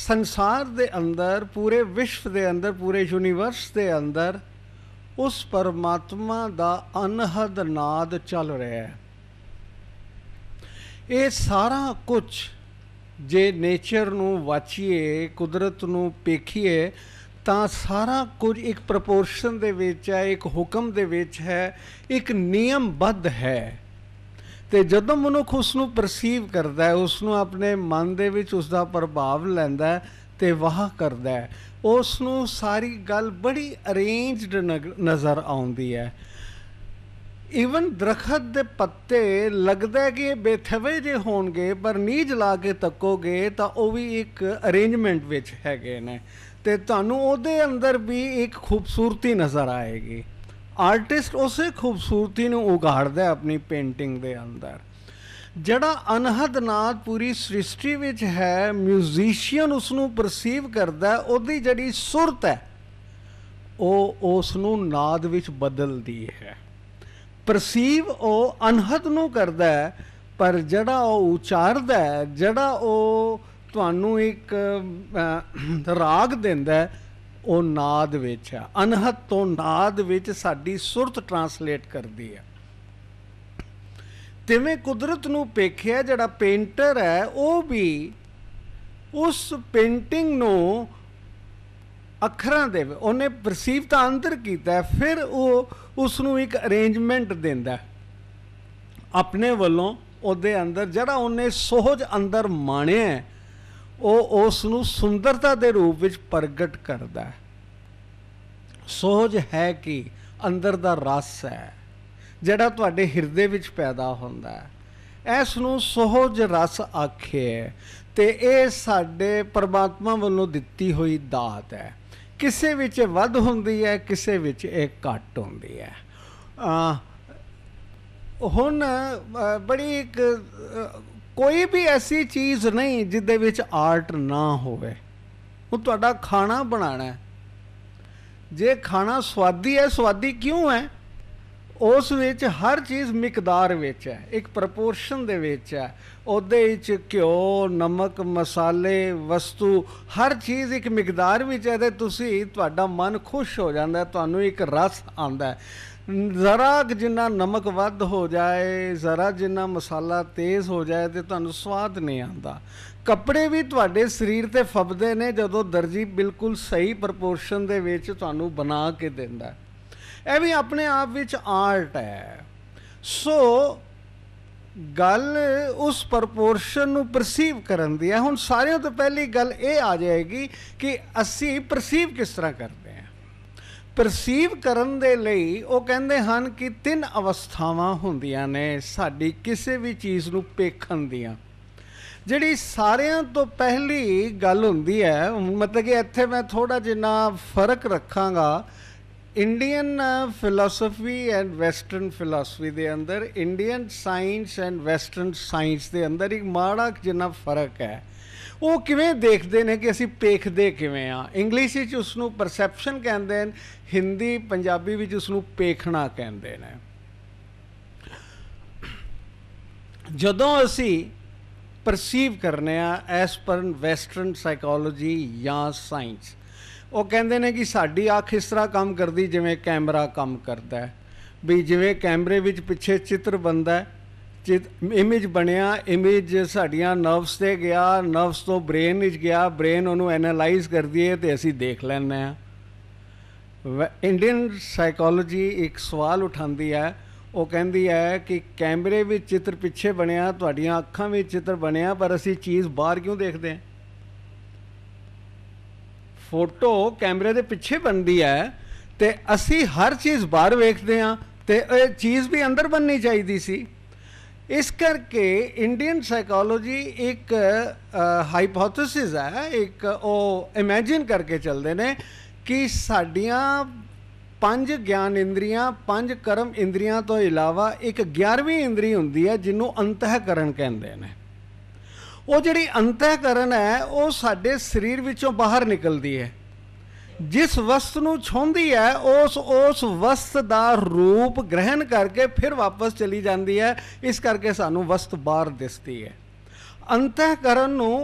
Speaker 2: ਸੰਸਾਰ ਦੇ ਅੰਦਰ ਪੂਰੇ ਵਿਸ਼ਵ ਦੇ ਅੰਦਰ ਪੂਰੇ ਯੂਨੀਵਰਸ ਦੇ ਅੰਦਰ ਉਸ ਪਰਮਾਤਮਾ ਦਾ ਅਨਹਦ ਨਾਦ ਚੱਲ ਰਿਹਾ ਹੈ ਇਹ ਸਾਰਾ ਕੁਝ ਜੇ ਨੇਚਰ ਨੂੰ ਵਾਚੀਏ ਕੁਦਰਤ ਨੂੰ ਪੇਖੀਏ ਤਾਂ ਸਾਰਾ ਕੁਝ ਇੱਕ ਪ੍ਰੋਪੋਰਸ਼ਨ ਦੇ ਵਿੱਚ ਹੈ ਇੱਕ ਹੁਕਮ ਦੇ ਵਿੱਚ ਹੈ ਇੱਕ ਨਿਯਮਬੱਧ ਹੈ ਤੇ ਜਦੋਂ ਮਨੁੱਖ ਉਸ ਨੂੰ ਪਰਸੀਵ ਕਰਦਾ ਹੈ ਉਸ ਨੂੰ ਆਪਣੇ ਮਨ ਦੇ ਵਿੱਚ ਉਸ ਦਾ ਪ੍ਰਭਾਵ ਲੈਂਦਾ ਹੈ ਤੇ ਵਾਹ ਕਰਦਾ ਉਸ ਨੂੰ ਸਾਰੀ ਗੱਲ ਬੜੀ ਅਰੇਂਜਡ ਨਜ਼ਰ ਆਉਂਦੀ ਹੈ ਇਵਨ ਦਰਖਤ ਦੇ ਪੱਤੇ ਲੱਗਦਾ ਕਿ ਇਹ ਬੇਥਵੇ ਜੇ ਹੋਣਗੇ ਪਰ ਨੀਜ ਲਾ ਕੇ ਤੱਕੋਗੇ ਤਾਂ ਉਹ ਵੀ ਇੱਕ ਅਰੇਂਜਮੈਂਟ ਵਿੱਚ ਹੈਗੇ ਨੇ ਤੇ ਤੁਹਾਨੂੰ ਉਹਦੇ ਅੰਦਰ ਵੀ ਇੱਕ ਖੂਬਸੂਰਤੀ ਨਜ਼ਰ ਆਏਗੀ ਆਰਟਿਸਟ ਉਸੇ ਖੂਬਸੂਰਤੀ ਨੂੰ ਉਗਾੜਦਾ ਆਪਣੀ ਪੇਂਟਿੰਗ ਦੇ ਅੰਦਰ ਜਿਹੜਾ ਅਨਹਦ ਨਾਦ ਪੂਰੀ ਸ੍ਰਿਸ਼ਟੀ ਵਿੱਚ ਹੈ 뮤జిਸ਼ੀਅਨ ਉਸ ਨੂੰ ਪਰਸੀਵ ਕਰਦਾ ਉਹਦੀ ਜਿਹੜੀ ਸੁਰਤ ਹੈ ਉਹ ਉਸ ਨੂੰ ਨਾਦ ਵਿੱਚ ਬਦਲਦੀ ਹੈ ਪਰਸੀਵ ਉਹ ਅਨਹਦ ਨੂੰ ਕਰਦਾ ਹੈ ਪਰ ਜਿਹੜਾ ਉਹ ਉਚਾਰਦਾ ਹੈ ਜਿਹੜਾ ਉਹ ਤੁਹਾਨੂੰ ਇੱਕ ਰਾਗ ਦਿੰਦਾ ਉਹ ਨਾਦ ਵਿੱਚ ਹੈ ਅਨਹਦ ਤੋਂ ਨਾਦ ਵਿੱਚ ਸਾਡੀ ਸੁਰਤ ਟਰਾਂਸਲੇਟ ਕਰਦੀ ਹੈ ਤਿਵੇਂ ਕੁਦਰਤ ਨੂੰ ਪੇਖਿਆ ਜਿਹੜਾ ਪੇਂਟਰ ਹੈ ਉਹ ਵੀ ਉਸ ਪੇਂਟਿੰਗ ਨੂੰ ਅੱਖਰਾਂ ਦੇ ਉਹਨੇ ਪਰਸੀਵ ਤਾਂ ਅੰਦਰ ਕੀਤਾ ਫਿਰ ਉਹ ਉਸ ਨੂੰ ਇੱਕ ਅਰੇਂਜਮੈਂਟ ਦਿੰਦਾ ਆਪਣੇ ਵੱਲੋਂ ਉਹਦੇ ਅੰਦਰ ਜਿਹੜਾ ਉਹਨੇ ਸੋਝ ਅੰਦਰ ਮਾਣਿਆ ਉਹ ਉਸ ਨੂੰ ਸੁੰਦਰਤਾ ਦੇ ਰੂਪ ਵਿੱਚ ਪ੍ਰਗਟ ਕਰਦਾ ਸੋਝ ਹੈ ਕਿ ਅੰਦਰ ਦਾ ਰਸ ਹੈ ਜਿਹੜਾ ਤੁਹਾਡੇ ਹਿਰਦੇ ਵਿੱਚ ਪੈਦਾ ਹੁੰਦਾ ਹੈ ਇਸ ਨੂੰ ਸੋਹਜ ਰਸ ਆਖੇ ਤੇ ਇਹ ਸਾਡੇ ਪਰਮਾਤਮਾ ਵੱਲੋਂ ਦਿੱਤੀ ਹੋਈ ਦਾਤ ਹੈ ਕਿਸੇ ਵਿੱਚ ਵੱਧ ਹੁੰਦੀ ਹੈ ਕਿਸੇ ਵਿੱਚ ਇਹ ਘੱਟ ਹੁੰਦੀ ਹੈ ਆ ਹੁਣ ਬੜੀ ਇੱਕ ਕੋਈ ਵੀ ਐਸੀ ਚੀਜ਼ ਨਹੀਂ ਜਿੱਦੇ ਵਿੱਚ ਆਰਟ ਨਾ ਹੋਵੇ ਉਹ ਤੁਹਾਡਾ ਖਾਣਾ ਬਣਾਣਾ ਜੇ ਖਾਣਾ ਸਵਾਦੀ ਹੈ ਸਵਾਦੀ ਕਿਉਂ ਹੈ ਉਸ ਵਿੱਚ ਹਰ ਚੀਜ਼ ਮਿਕਦਾਰ ਵਿੱਚ ਹੈ ਇੱਕ ਪ੍ਰੋਪੋਰਸ਼ਨ ਦੇ ਵਿੱਚ ਹੈ ਉਹਦੇ ਵਿੱਚ ਘਿਓ ਨਮਕ ਮਸਾਲੇ ਵਸਤੂ ਹਰ ਚੀਜ਼ ਇੱਕ ਮਿਕਦਾਰ ਵਿੱਚ ਹੈ ਤੇ ਤੁਸੀਂ ਤੁਹਾਡਾ ਮਨ ਖੁਸ਼ ਹੋ ਜਾਂਦਾ ਤੁਹਾਨੂੰ ਇੱਕ ਰਸ ਆਉਂਦਾ ਜ਼ਰਾ ਜਿੰਨਾ ਨਮਕ ਵੱਧ ਹੋ ਜਾਏ ਜ਼ਰਾ ਜਿੰਨਾ ਮਸਾਲਾ ਤੇਜ਼ ਹੋ ਜਾਏ ਤੇ ਤੁਹਾਨੂੰ ਸਵਾਦ ਨਹੀਂ ਆਉਂਦਾ ਕੱਪੜੇ ਵੀ ਤੁਹਾਡੇ ਸਰੀਰ ਤੇ ਫੱਬਦੇ ਨੇ ਜਦੋਂ ਦਰਜੀ ਬਿਲਕੁਲ ਸਹੀ ਪ੍ਰੋਪੋਰਸ਼ਨ ਦੇ ਵਿੱਚ ਤੁਹਾਨੂੰ ਬਣਾ ਕੇ ਦਿੰਦਾ ਇਹ ਵੀ ਆਪਣੇ ਆਪ ਵਿੱਚ ਆਰਟ ਹੈ ਸੋ ਗੱਲ ਉਸ ਪ੍ਰਪੋਰਸ਼ਨ ਨੂੰ ਪਰਸੀਵ ਕਰਨ ਦੀ ਹੈ ਹੁਣ ਸਾਰਿਆਂ ਤੋਂ ਪਹਿਲੀ ਗੱਲ ਇਹ ਆ ਜਾਏਗੀ ਕਿ ਅਸੀਂ ਪਰਸੀਵ ਕਿਸ ਤਰ੍ਹਾਂ ਕਰਦੇ ਹਾਂ ਪਰਸੀਵ ਕਰਨ ਦੇ ਲਈ ਉਹ ਕਹਿੰਦੇ ਹਨ ਕਿ ਤਿੰਨ ਅਵਸਥਾਵਾਂ ਹੁੰਦੀਆਂ ਨੇ ਸਾਡੀ ਕਿਸੇ ਵੀ ਚੀਜ਼ ਨੂੰ ਪੇਖਣ ਦੀਆਂ ਜਿਹੜੀ ਸਾਰਿਆਂ ਤੋਂ ਪਹਿਲੀ ਗੱਲ ਹੁੰਦੀ ਹੈ ਮਤਲਬ ਕਿ ਇੱਥੇ ਮੈਂ ਥੋੜਾ ਜਿੰਨਾ ਫਰਕ ਰੱਖਾਂਗਾ Indian philosophy and western philosophy ਦੇ ਅੰਦਰ Indian science and western science ਦੇ ਅੰਦਰ ਇੱਕ ਮਾੜਾ ਜਿੰਨਾ ਫਰਕ ਹੈ ਉਹ ਕਿਵੇਂ ਦੇਖਦੇ ਨੇ ਕਿ ਅਸੀਂ ਪੇਖਦੇ ਕਿਵੇਂ ਆ ਇੰਗਲਿਸ਼ ਵਿੱਚ ਉਸ ਨੂੰ ਪਰਸੈਪਸ਼ਨ ਕਹਿੰਦੇ ਨੇ ਹਿੰਦੀ ਪੰਜਾਬੀ ਵਿੱਚ ਉਸ ਨੂੰ ਪੇਖਣਾ ਕਹਿੰਦੇ ਨੇ ਜਦੋਂ ਅਸੀਂ ਪਰਸੀਵ ਕਰਨੇ ਆ ਐਸ ਪਰ ਵੈਸਟਰਨ ਸਾਈਕੋਲੋਜੀ ਜਾਂ ਸਾਇੰਸ ਉਹ ਕਹਿੰਦੇ ਨੇ ਕਿ ਸਾਡੀ ਅੱਖ ਇਸ ਤਰ੍ਹਾਂ ਕੰਮ ਕਰਦੀ ਜਿਵੇਂ ਕੈਮਰਾ ਕੰਮ ਕਰਦਾ ਹੈ ਵੀ ਜਿਵੇਂ ਕੈਮਰੇ ਵਿੱਚ ਪਿੱਛੇ ਚਿੱਤਰ ਬੰਦਾ ਇਮੇਜ ਬਣਿਆ ਇਮੇਜ ਸਾਡੀਆਂ ਨਰਵਸ ਤੇ ਗਿਆ ਨਰਵਸ ਤੋਂ ਬ੍ਰੇਨ ਵਿੱਚ ਗਿਆ ਬ੍ਰੇਨ ਉਹਨੂੰ ਐਨਾਲਾਈਜ਼ ਕਰਦੀ ਹੈ ਤੇ ਅਸੀਂ ਦੇਖ ਲੈਂਦੇ ਆ ਇੰਡੀਅਨ ਸਾਈਕੋਲੋਜੀ ਇੱਕ ਸਵਾਲ ਉਠਾਉਂਦੀ ਹੈ ਉਹ ਕਹਿੰਦੀ ਹੈ ਕਿ ਕੈਮਰੇ ਵਿੱਚ ਚਿੱਤਰ ਪਿੱਛੇ ਬਣਿਆ ਤੁਹਾਡੀਆਂ ਅੱਖਾਂ ਵਿੱਚ ਚਿੱਤਰ ਬਣਿਆ ਪਰ ਅਸੀਂ ਚੀਜ਼ ਬਾਹਰ ਕਿਉਂ ਦੇਖਦੇ ਹਾਂ ਫੋਟੋ ਕੈਮਰੇ ਦੇ ਪਿੱਛੇ ਬਣਦੀ ਹੈ ਤੇ ਅਸੀਂ ਹਰ ਚੀਜ਼ ਬਾਹਰ ਵੇਖਦੇ ਆ ਤੇ ਇਹ ਚੀਜ਼ ਵੀ ਅੰਦਰ ਬਣਨੀ ਚਾਹੀਦੀ ਸੀ ਇਸ ਕਰਕੇ ਇੰਡੀਅਨ ਸਾਈਕੋਲੋਜੀ ਇੱਕ ਹਾਈਪੋਥੇਸਿਸ ਹੈ ਇੱਕ ਉਹ ਇਮੇਜਿਨ ਕਰਕੇ ਚੱਲਦੇ ਨੇ ਕਿ ਸਾਡੀਆਂ ਪੰਜ ਗਿਆਨ ਇੰਦਰੀਆਂ ਪੰਜ ਕਰਮ ਇੰਦਰੀਆਂ ਤੋਂ ਇਲਾਵਾ ਇੱਕ 11ਵੀਂ ਇੰਦਰੀ ਹੁੰਦੀ ਹੈ ਜਿਹਨੂੰ ਅੰਤਹਿਕਰਨ ਕਹਿੰਦੇ ਨੇ ਉਹ ਜਿਹੜੀ ਅੰਤਹਿਕਰਨ ਹੈ ਉਹ ਸਾਡੇ ਸਰੀਰ ਵਿੱਚੋਂ ਬਾਹਰ ਨਿਕਲਦੀ ਹੈ ਜਿਸ ਵਸਤ ਨੂੰ ਛੋਂਦੀ ਹੈ ਉਸ ਉਸ ਵਸਤ ਦਾ ਰੂਪ ਗ੍ਰਹਿਣ ਕਰਕੇ ਫਿਰ ਵਾਪਸ ਚਲੀ ਜਾਂਦੀ ਹੈ ਇਸ ਕਰਕੇ ਸਾਨੂੰ ਵਸਤ ਬਾਹਰ ਦਿਸਦੀ ਹੈ ਅੰਤਹਿਕਰਨ ਨੂੰ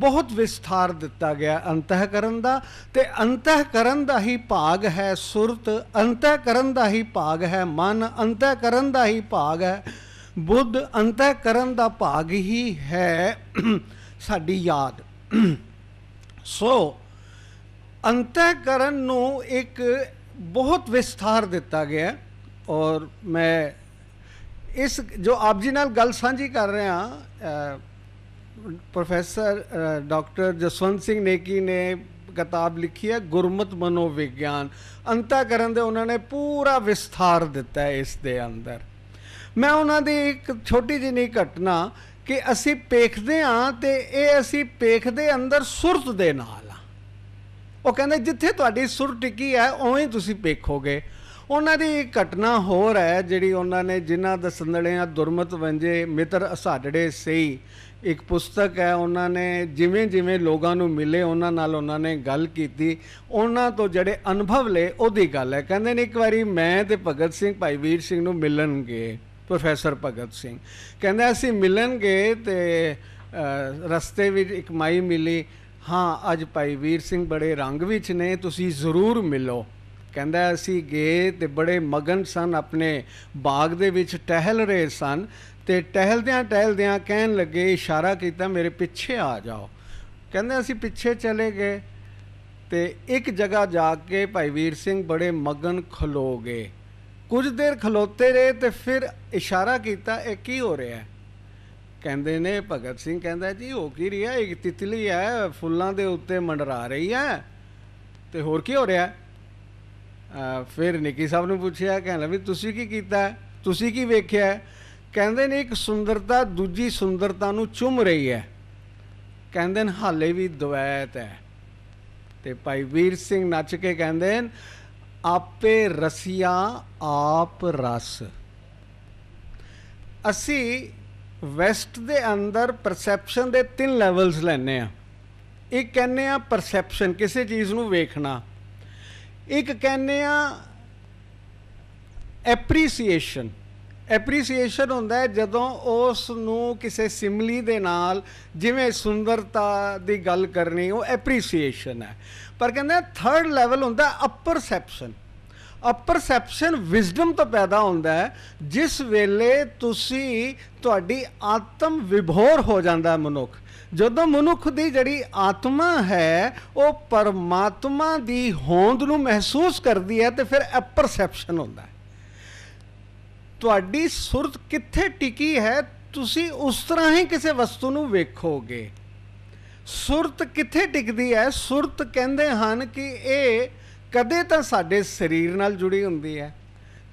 Speaker 2: ਬਹੁਤ ਵਿਸਥਾਰ ਦਿੱਤਾ ਗਿਆ ਅੰਤਹਿਕਰਨ ਦਾ ਤੇ ਅੰਤਹਿਕਰਨ ਦਾ ਹੀ ਭਾਗ ਹੈ ਸੁਰਤ ਅੰਤਹਿਕਰਨ ਦਾ ਹੀ ਭਾਗ ਹੈ ਮਨ ਅੰਤਹਿਕਰਨ ਦਾ ਹੀ ਭਾਗ ਹੈ ਬੁੱਧ ਅੰਤਕਰਨ ਦਾ ਭਾਗ ਹੀ ਹੈ ਸਾਡੀ ਯਾਦ ਸੋ ਅੰਤਕਰਨ ਨੂੰ ਇੱਕ ਬਹੁਤ ਵਿਸਥਾਰ ਦਿੱਤਾ ਗਿਆ ਔਰ ਮੈਂ ਇਸ ਜੋ ਆਪ ਜੀ ਨਾਲ ਗੱਲ ਸਾਂਝੀ ਕਰ ਰਿਹਾ ਹਾਂ ਪ੍ਰੋਫੈਸਰ ਡਾਕਟਰ ਜਸਵੰਤ ਸਿੰਘ ਨੇਕੀ ਨੇ ਕਿਤਾਬ ਲਿਖੀ ਹੈ ਗੁਰਮਤ ਮਨੋਵਿਗਿਆਨ ਅੰਤਕਰਨ ਦੇ ਉਹਨਾਂ ਨੇ ਪੂਰਾ ਵਿਸਥਾਰ ਦਿੱਤਾ ਹੈ ਇਸ ਦੇ ਅੰਦਰ ਮੈਂ ਉਹਨਾਂ ਦੀ ਇੱਕ ਛੋਟੀ ਜਿਹੀ ਨਹੀਂ ਘਟਨਾ ਕਿ ਅਸੀਂ ਪੇਖਦੇ ਆ ਤੇ ਇਹ ਅਸੀਂ ਪੇਖਦੇ ਅੰਦਰ ਸੁਰਤ ਦੇ ਨਾਲ ਆ ਉਹ ਕਹਿੰਦੇ ਜਿੱਥੇ ਤੁਹਾਡੀ ਸੁਰ ਟਿੱਕੀ ਹੈ ਉਵੇਂ ਤੁਸੀਂ ਪੇਖੋਗੇ ਉਹਨਾਂ ਦੀ ਇੱਕ ਘਟਨਾ ਹੋਰ ਹੈ ਜਿਹੜੀ ਉਹਨਾਂ ਨੇ ਜਿਨ੍ਹਾਂ ਦਸੰਦੜਿਆਂ ਆ ਦੁਰਮਤ ਵੰਜੇ ਮਿੱਤਰ ਅਸਾਡੜੇ ਸਹੀ ਇੱਕ ਪੁਸਤਕ ਹੈ ਉਹਨਾਂ ਨੇ ਜਿਵੇਂ ਜਿਵੇਂ ਲੋਕਾਂ ਨੂੰ ਮਿਲੇ ਉਹਨਾਂ ਨਾਲ ਉਹਨਾਂ ਨੇ ਗੱਲ ਕੀਤੀ ਉਹਨਾਂ ਤੋਂ ਜਿਹੜੇ ਅਨੁਭਵ ਲਏ ਉਹਦੀ ਗੱਲ ਹੈ ਕਹਿੰਦੇ ਨੇ ਇੱਕ ਵਾਰੀ ਮੈਂ ਤੇ ਭਗਤ ਸਿੰਘ ਭਾਈ ਵੀਰ ਸਿੰਘ ਨੂੰ ਮਿਲਣ ਗਏ ਪ੍ਰੋਫੈਸਰ ਭਗਤ ਸਿੰਘ ਕਹਿੰਦਾ ਅਸੀਂ ਮਿਲਣਗੇ ਤੇ ਰਸਤੇ ਵਿੱਚ ਇੱਕ ਮਾਈ ਮਿਲੀ ਹਾਂ ਅੱਜ ਭਾਈ ਵੀਰ ਸਿੰਘ ਬੜੇ ਰੰਗ ਵਿੱਚ ਨੇ ਤੁਸੀਂ ਜ਼ਰੂਰ ਮਿਲੋ ਕਹਿੰਦਾ ਅਸੀਂ ਗਏ ਤੇ ਬੜੇ ਮਗਨ ਸਨ ਆਪਣੇ ਬਾਗ ਦੇ ਵਿੱਚ ਟਹਿਲ ਰਹੇ ਸਨ ਤੇ ਟਹਿਲਦਿਆਂ ਟਹਿਲਦਿਆਂ ਕਹਿਣ ਲੱਗੇ ਇਸ਼ਾਰਾ ਕੀਤਾ ਮੇਰੇ ਪਿੱਛੇ ਆ ਜਾਓ ਕਹਿੰਦੇ ਅਸੀਂ ਪਿੱਛੇ ਚਲੇ ਗਏ ਤੇ ਇੱਕ ਜਗ੍ਹਾ ਜਾ ਕੇ ਭਾਈ ਵੀਰ ਸਿੰਘ ਬੜੇ ਮਗਨ ਖਲੋ ਗਏ ਕੁਝ ਦੇਰ ਖਲੋਤੇ ਰਹੇ ਤੇ ਫਿਰ ਇਸ਼ਾਰਾ ਕੀਤਾ ਇਹ ਕੀ ਹੋ ਰਿਹਾ ਹੈ ਕਹਿੰਦੇ ਨੇ ਭਗਤ ਸਿੰਘ ਕਹਿੰਦਾ ਜੀ ਹੋ ਕੀ ਰਿਹਾ ਇੱਕ ਤਿਤਲੀ ਹੈ ਫੁੱਲਾਂ ਦੇ ਉੱਤੇ ਮੰਡਰਾ ਰਹੀ ਹੈ ਤੇ ਹੋਰ ਕੀ ਹੋ ਰਿਹਾ ਫਿਰ ਨਿੱਕੀ ਸਾਹਿਬ ਨੂੰ ਪੁੱਛਿਆ ਕਹਿੰਦਾ ਵੀ ਤੁਸੀਂ ਕੀ ਕੀਤਾ ਤੁਸੀਂ ਕੀ ਵੇਖਿਆ ਕਹਿੰਦੇ ਨੇ ਇੱਕ ਸੁੰਦਰਤਾ ਦੂਜੀ ਸੁੰਦਰਤਾ ਨੂੰ ਚੁੰਮ ਰਹੀ ਹੈ ਕਹਿੰਦੇ ਨੇ ਹਾਲੇ ਵੀ ਦਵੈਤ ਹੈ ਤੇ ਭਾਈ ਵੀਰ ਸਿੰਘ ਨੱਚ ਕੇ ਕਹਿੰਦੇ ਨੇ ਆਪੇ ਰਸੀਆ ਆਪ ਰਸ ਅਸੀਂ ਵੈਸਟ ਦੇ ਅੰਦਰ ਪਰਸੈਪਸ਼ਨ ਦੇ ਤਿੰਨ ਲੈਵਲਸ ਲੈਨੇ ਆ ਇੱਕ ਕਹਿੰਨੇ ਆ ਪਰਸੈਪਸ਼ਨ ਕਿਸੇ ਚੀਜ਼ ਨੂੰ ਵੇਖਣਾ ਇੱਕ ਕਹਿੰਨੇ ਆ ਐਪਰੀਸੀਏਸ਼ਨ ਐਪਰੀਸੀਏਸ਼ਨ ਹੁੰਦਾ ਹੈ ਜਦੋਂ ਉਸ ਨੂੰ ਕਿਸੇ ਸਿਮਲੀ ਦੇ ਨਾਲ ਜਿਵੇਂ ਸੁੰਦਰਤਾ ਦੀ ਗੱਲ ਕਰਨੀ ਉਹ ਐਪਰੀਸੀਏਸ਼ਨ ਹੈ ਪਰ ਕਹਿੰਦੇ ਥਰਡ ਲੈਵਲ ਹੁੰਦਾ ਅਪਰਸੈਪਸ਼ਨ ਅਪਰਸੈਪਸ਼ਨ ਵਿਜ਼ਡਮ ਤੋਂ ਪੈਦਾ ਹੁੰਦਾ ਜਿਸ ਵੇਲੇ ਤੁਸੀਂ ਤੁਹਾਡੀ ਆਤਮ ਵਿਭੋਰ ਹੋ ਜਾਂਦਾ ਹੈ ਮਨੁੱਖ ਜਦੋਂ ਮਨੁੱਖ ਦੀ ਜਿਹੜੀ ਆਤਮਾ ਹੈ ਉਹ ਪਰਮਾਤਮਾ ਦੀ ਹੋਂਦ ਨੂੰ ਮਹਿਸੂਸ ਕਰਦੀ ਹੈ ਤੇ ਫਿਰ ਅਪਰਸੈਪਸ਼ਨ ਹੁੰਦਾ ਤੁਹਾਡੀ ਸੁਰਤ ਕਿੱਥੇ ਟਿਕੀ ਹੈ ਤੁਸੀਂ ਉਸ ਤਰ੍ਹਾਂ ਹੀ ਕਿਸੇ ਵਸਤੂ ਨੂੰ ਵੇਖੋਗੇ ਸੁਰਤ ਕਿੱਥੇ ਟਿਕਦੀ ਹੈ ਸੁਰਤ ਕਹਿੰਦੇ ਹਨ ਕਿ ਇਹ ਕਦੇ ਤਾਂ ਸਾਡੇ ਸਰੀਰ ਨਾਲ ਜੁੜੀ ਹੁੰਦੀ ਹੈ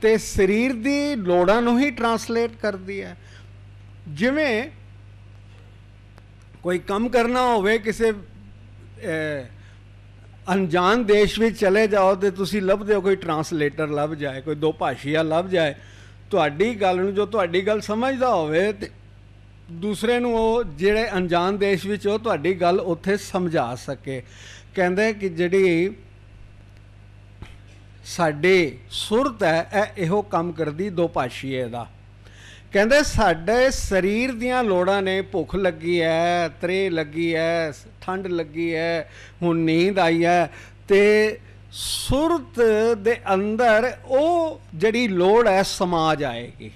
Speaker 2: ਤੇ ਸਰੀਰ ਦੀ ਲੋੜਾਂ ਨੂੰ ਹੀ ਟਰਾਂਸਲੇਟ ਕਰਦੀ ਹੈ ਜਿਵੇਂ ਕੋਈ ਕੰਮ ਕਰਨਾ ਹੋਵੇ ਕਿਸੇ ਅਣਜਾਣ ਦੇਸ਼ ਵਿੱਚ ਚਲੇ ਜਾਓ ਤੇ ਤੁਸੀਂ ਲੱਭਦੇ ਹੋ ਕੋਈ ਟਰਾਂਸਲੇਟਰ ਲੱਭ ਜਾਏ ਕੋਈ ਦੋ ਭਾਸ਼ੀਆ ਲੱਭ ਜਾਏ ਤੁਹਾਡੀ ਗੱਲ ਨੂੰ ਜੋ ਤੁਹਾਡੀ ਗੱਲ ਸਮਝਦਾ ਹੋਵੇ ਤੇ ਦੂਸਰੇ ਨੂੰ ਉਹ ਜਿਹੜੇ ਅਣਜਾਣ ਦੇਸ਼ ਵਿੱਚ ਉਹ ਤੁਹਾਡੀ ਗੱਲ ਉੱਥੇ ਸਮਝਾ ਸਕੇ ਕਹਿੰਦੇ ਕਿ ਜਿਹੜੀ ਸਾਡੇ ਸੁਰਤ ਹੈ ਇਹ ਇਹੋ ਕੰਮ ਕਰਦੀ ਦੋ ਹੈ ਦਾ ਕਹਿੰਦੇ ਸਾਡੇ ਸਰੀਰ ਦੀਆਂ ਲੋੜਾਂ ਨੇ ਭੁੱਖ ਲੱਗੀ ਹੈ ਤਰੇ ਲੱਗੀ ਹੈ ਠੰਡ ਲੱਗੀ ਹੈ ਹੁਣ ਨੀਂਦ ਆਈ ਹੈ ਤੇ ਸੁਰਤ ਦੇ ਅੰਦਰ ਉਹ ਜਿਹੜੀ ਲੋੜ ਹੈ ਸਮਾਜ ਆਏਗੀ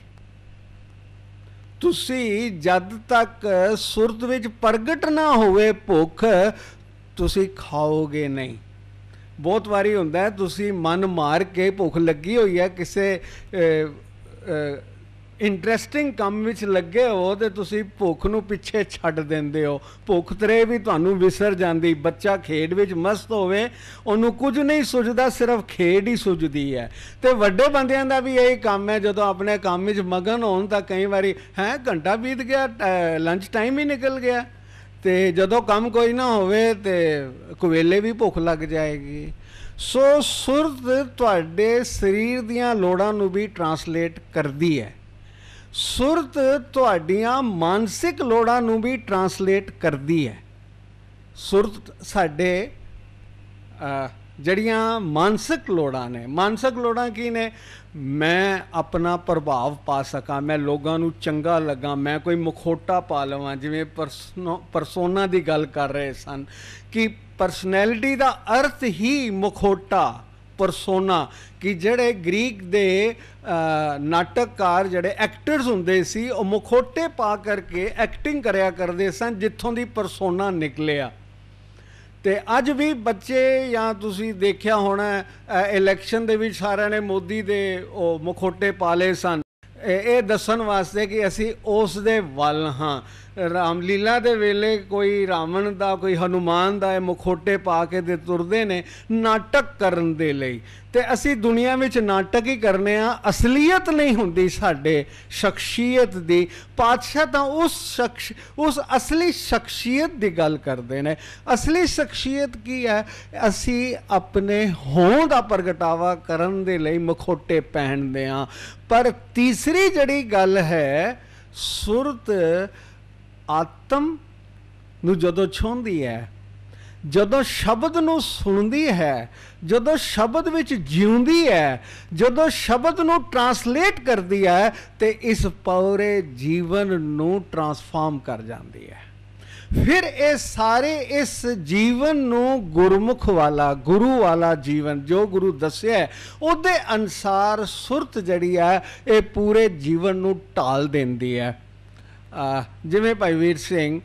Speaker 2: ਤੁਸੀਂ ਜਦ ਤੱਕ ਸੁਰਤ ਵਿੱਚ ਪ੍ਰਗਟ ਨਾ ਹੋਵੇ ਭੁੱਖ ਤੁਸੀਂ ਖਾਓਗੇ ਨਹੀਂ ਬਹੁਤ ਵਾਰੀ ਹੁੰਦਾ ਤੁਸੀਂ ਮਨ ਮਾਰ ਕੇ ਭੁੱਖ ਲੱਗੀ ਹੋਈ ਹੈ ਕਿਸੇ ਇੰਟਰਸਟਿੰਗ ਕੰਮ ਵਿੱਚ ਲੱਗੇ ਹੋ ਤੇ ਤੁਸੀਂ ਭੁੱਖ ਨੂੰ ਪਿੱਛੇ ਛੱਡ ਦਿੰਦੇ ਹੋ ਭੁੱਖ ਤਰੇ ਵੀ ਤੁਹਾਨੂੰ ਵਿਸਰ ਜਾਂਦੀ ਬੱਚਾ ਖੇਡ ਵਿੱਚ ਮਸਤ ਹੋਵੇ ਉਹਨੂੰ ਕੁਝ ਨਹੀਂ ਸੁਝਦਾ ਸਿਰਫ ਖੇਡ ਹੀ ਸੁਝਦੀ ਹੈ ਤੇ ਵੱਡੇ ਬੰਦਿਆਂ ਦਾ ਵੀ ਇਹੀ ਕੰਮ ਹੈ ਜਦੋਂ ਆਪਣੇ ਕੰਮ ਵਿੱਚ ਮਗਨ ਹੋਣ ਤਾਂ ਕਈ ਵਾਰੀ ਹੈ ਘੰਟਾ ਬੀਤ ਗਿਆ ਲੰਚ ਟਾਈਮ ਹੀ ਨਿਕਲ ਗਿਆ ਤੇ ਜਦੋਂ ਕੰਮ ਕੋਈ ਨਾ ਹੋਵੇ ਤੇ ਕੁਵੇਲੇ ਵੀ ਭੁੱਖ ਲੱਗ ਜਾਏਗੀ ਸੋ ਸੁਰਤ ਤੁਹਾਡੇ ਸਰੀਰ ਦੀਆਂ ਲੋੜਾਂ ਨੂੰ ਵੀ ਟਰਾਂਸਲੇਟ ਕਰਦੀ ਹੈ ਸੁਰਤ ਤੁਹਾਡੀਆਂ ਮਾਨਸਿਕ ਲੋੜਾਂ ਨੂੰ ਵੀ ਟਰਾਂਸਲੇਟ ਕਰਦੀ ਹੈ ਸੁਰਤ ਸਾਡੇ ਜਿਹੜੀਆਂ ਮਾਨਸਿਕ ਲੋੜਾਂ ਨੇ ਮਾਨਸਿਕ ਲੋੜਾਂ ਕੀ ਨੇ ਮੈਂ ਆਪਣਾ ਪ੍ਰਭਾਵ ਪਾ ਸਕਾਂ ਮੈਂ ਲੋਕਾਂ ਨੂੰ ਚੰਗਾ ਲੱਗਾ ਮੈਂ ਕੋਈ ਮੁਖੋਟਾ ਪਾ ਲਵਾਂ ਜਿਵੇਂ ਪਰਸੋਨਾ ਦੀ ਗੱਲ ਕਰ ਰਹੇ ਸਨ ਕਿ ਪਰਸਨੈਲਿਟੀ ਦਾ ਅਰਥ ਹੀ ਮੁਖੋਟਾ ਪਰਸੋਨਾ ਕਿ ਜਿਹੜੇ ਗ੍ਰੀਕ ਦੇ ਨਾਟਕਕਾਰ ਜਿਹੜੇ ਐਕਟਰਸ ਹੁੰਦੇ ਸੀ ਉਹ ਮੁਖੋਟੇ ਪਾ ਕਰਕੇ ਐਕਟਿੰਗ ਕਰਿਆ ਕਰਦੇ ਸਨ ਜਿੱਥੋਂ ਦੀ ਪਰਸੋਨਾ ਨਿਕਲਿਆ ਤੇ ਅੱਜ ਵੀ ਬੱਚੇ ਜਾਂ ਤੁਸੀਂ ਦੇਖਿਆ ਹੋਣਾ ਇਲੈਕਸ਼ਨ ਦੇ ਵਿੱਚ ਸਾਰਿਆਂ ਨੇ ਮੋਦੀ ਦੇ ਉਹ ਮੁਖੋਟੇ ਪਾ ਲਏ ਸਨ ਇਹ ਦੱਸਣ ਵਾਸਤੇ ਕਿ ਅਸੀਂ ਉਸ ਦੇ ਵੱਲ ਹਾਂ ਰਾਮਲੀਲਾ ਦੇ ਵੇਲੇ ਕੋਈ ਰਾਵਣ ਦਾ ਕੋਈ ਹਨੂਮਾਨ ਦਾ ਇਹ ਮੁਖੋਟੇ ਪਾ ਕੇ ਦੇ ਤੁਰਦੇ ਨੇ ਨਾਟਕ ਕਰਨ ਦੇ ਲਈ ਤੇ ਅਸੀਂ ਦੁਨੀਆ ਵਿੱਚ ਨਾਟਕ ਹੀ ਕਰਨੇ ਆ ਅਸਲੀਅਤ ਨਹੀਂ ਹੁੰਦੀ ਸਾਡੇ ਸ਼ਖਸੀਅਤ ਦੀ ਪਾਤਸ਼ਾਹ ਤਾਂ ਉਸ ਸ਼ਖਸ ਉਸ ਅਸਲੀ ਸ਼ਖਸੀਅਤ ਦੀ ਗੱਲ ਕਰਦੇ ਨੇ ਅਸਲੀ ਸ਼ਖਸੀਅਤ ਕੀ ਹੈ ਅਸੀਂ ਆਪਣੇ ਹੋਂ ਦਾ ਪ੍ਰਗਟਾਵਾ ਕਰਨ ਦੇ ਲਈ ਮਖੋਟੇ ਪਹਿਨਦੇ ਆ ਪਰ ਤੀਸਰੀ ਜਿਹੜੀ ਗੱਲ ਹੈ ਸੁਰਤ ਆਤਮ ਨੂੰ ਜਦੋਂ ਛੋਂਦੀ ਹੈ ਜਦੋਂ ਸ਼ਬਦ ਨੂੰ ਸੁਣਦੀ ਹੈ ਜਦੋਂ ਸ਼ਬਦ ਵਿੱਚ ਜਿਉਂਦੀ ਹੈ ਜਦੋਂ ਸ਼ਬਦ ਨੂੰ ਟਰਾਂਸਲੇਟ ਕਰਦੀ ਹੈ ਤੇ ਇਸ ਪੌਰੇ ਜੀਵਨ ਨੂੰ ਟਰਾਂਸਫਾਰਮ ਕਰ ਜਾਂਦੀ ਹੈ ਫਿਰ ਇਹ ਸਾਰੇ ਇਸ ਜੀਵਨ ਨੂੰ ਗੁਰਮੁਖ ਵਾਲਾ ਗੁਰੂ ਵਾਲਾ ਜੀਵਨ ਜੋ ਗੁਰੂ ਦੱਸਿਆ ਉਹਦੇ ਅਨਸਾਰ ਸੁਰਤ ਜਿਹੜੀ ਹੈ ਇਹ ਪੂਰੇ ਜੀਵਨ ਨੂੰ ਢਾਲ ਦਿੰਦੀ ਹੈ ਜਿਵੇਂ ਭਾਈ ਵੀਰ ਸਿੰਘ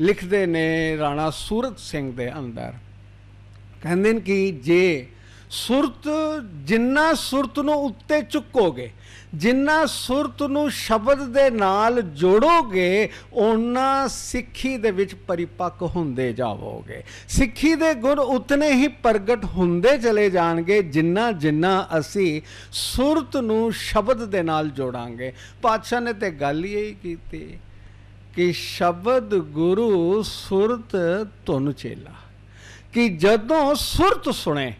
Speaker 2: ਲਿਖਦੇ ਨੇ ਰਾਣਾ ਸੂਰਤ ਸਿੰਘ ਦੇ ਅੰਦਰ ਕਹਿੰਦੇ ਨੇ ਕਿ ਜੇ ਸੁਰਤ ਜਿੰਨਾ ਸੁਰਤ ਨੂੰ ਉੱਤੇ ਚੁੱਕੋਗੇ ਜਿੰਨਾ ਸੁਰਤ ਨੂੰ ਸ਼ਬਦ ਦੇ ਨਾਲ ਜੋੜੋਗੇ ਉਹਨਾਂ ਸਿੱਖੀ ਦੇ ਵਿੱਚ ਪਰਿਪੱਕ ਹੁੰਦੇ ਜਾਵੋਗੇ ਸਿੱਖੀ ਦੇ ਗੁਣ ਉਤਨੇ ਹੀ ਪ੍ਰਗਟ ਹੁੰਦੇ ਚਲੇ ਜਾਣਗੇ ਜਿੰਨਾ ਜਿੰਨਾ ਅਸੀਂ ਸੁਰਤ ਨੂੰ ਸ਼ਬਦ ਦੇ ਨਾਲ ਜੋੜਾਂਗੇ ਪਾਤਸ਼ਾਹ ਨੇ ਤੇ ਗੱਲ ਹੀ ਕੀਤੀ ਕਿ ਸ਼ਬਦ ਗੁਰੂ ਸੁਰਤ ਧੁਨ ਚੇਲਾ ਕਿ ਜਦੋਂ ਸੁਰਤ ਸੁਣੇ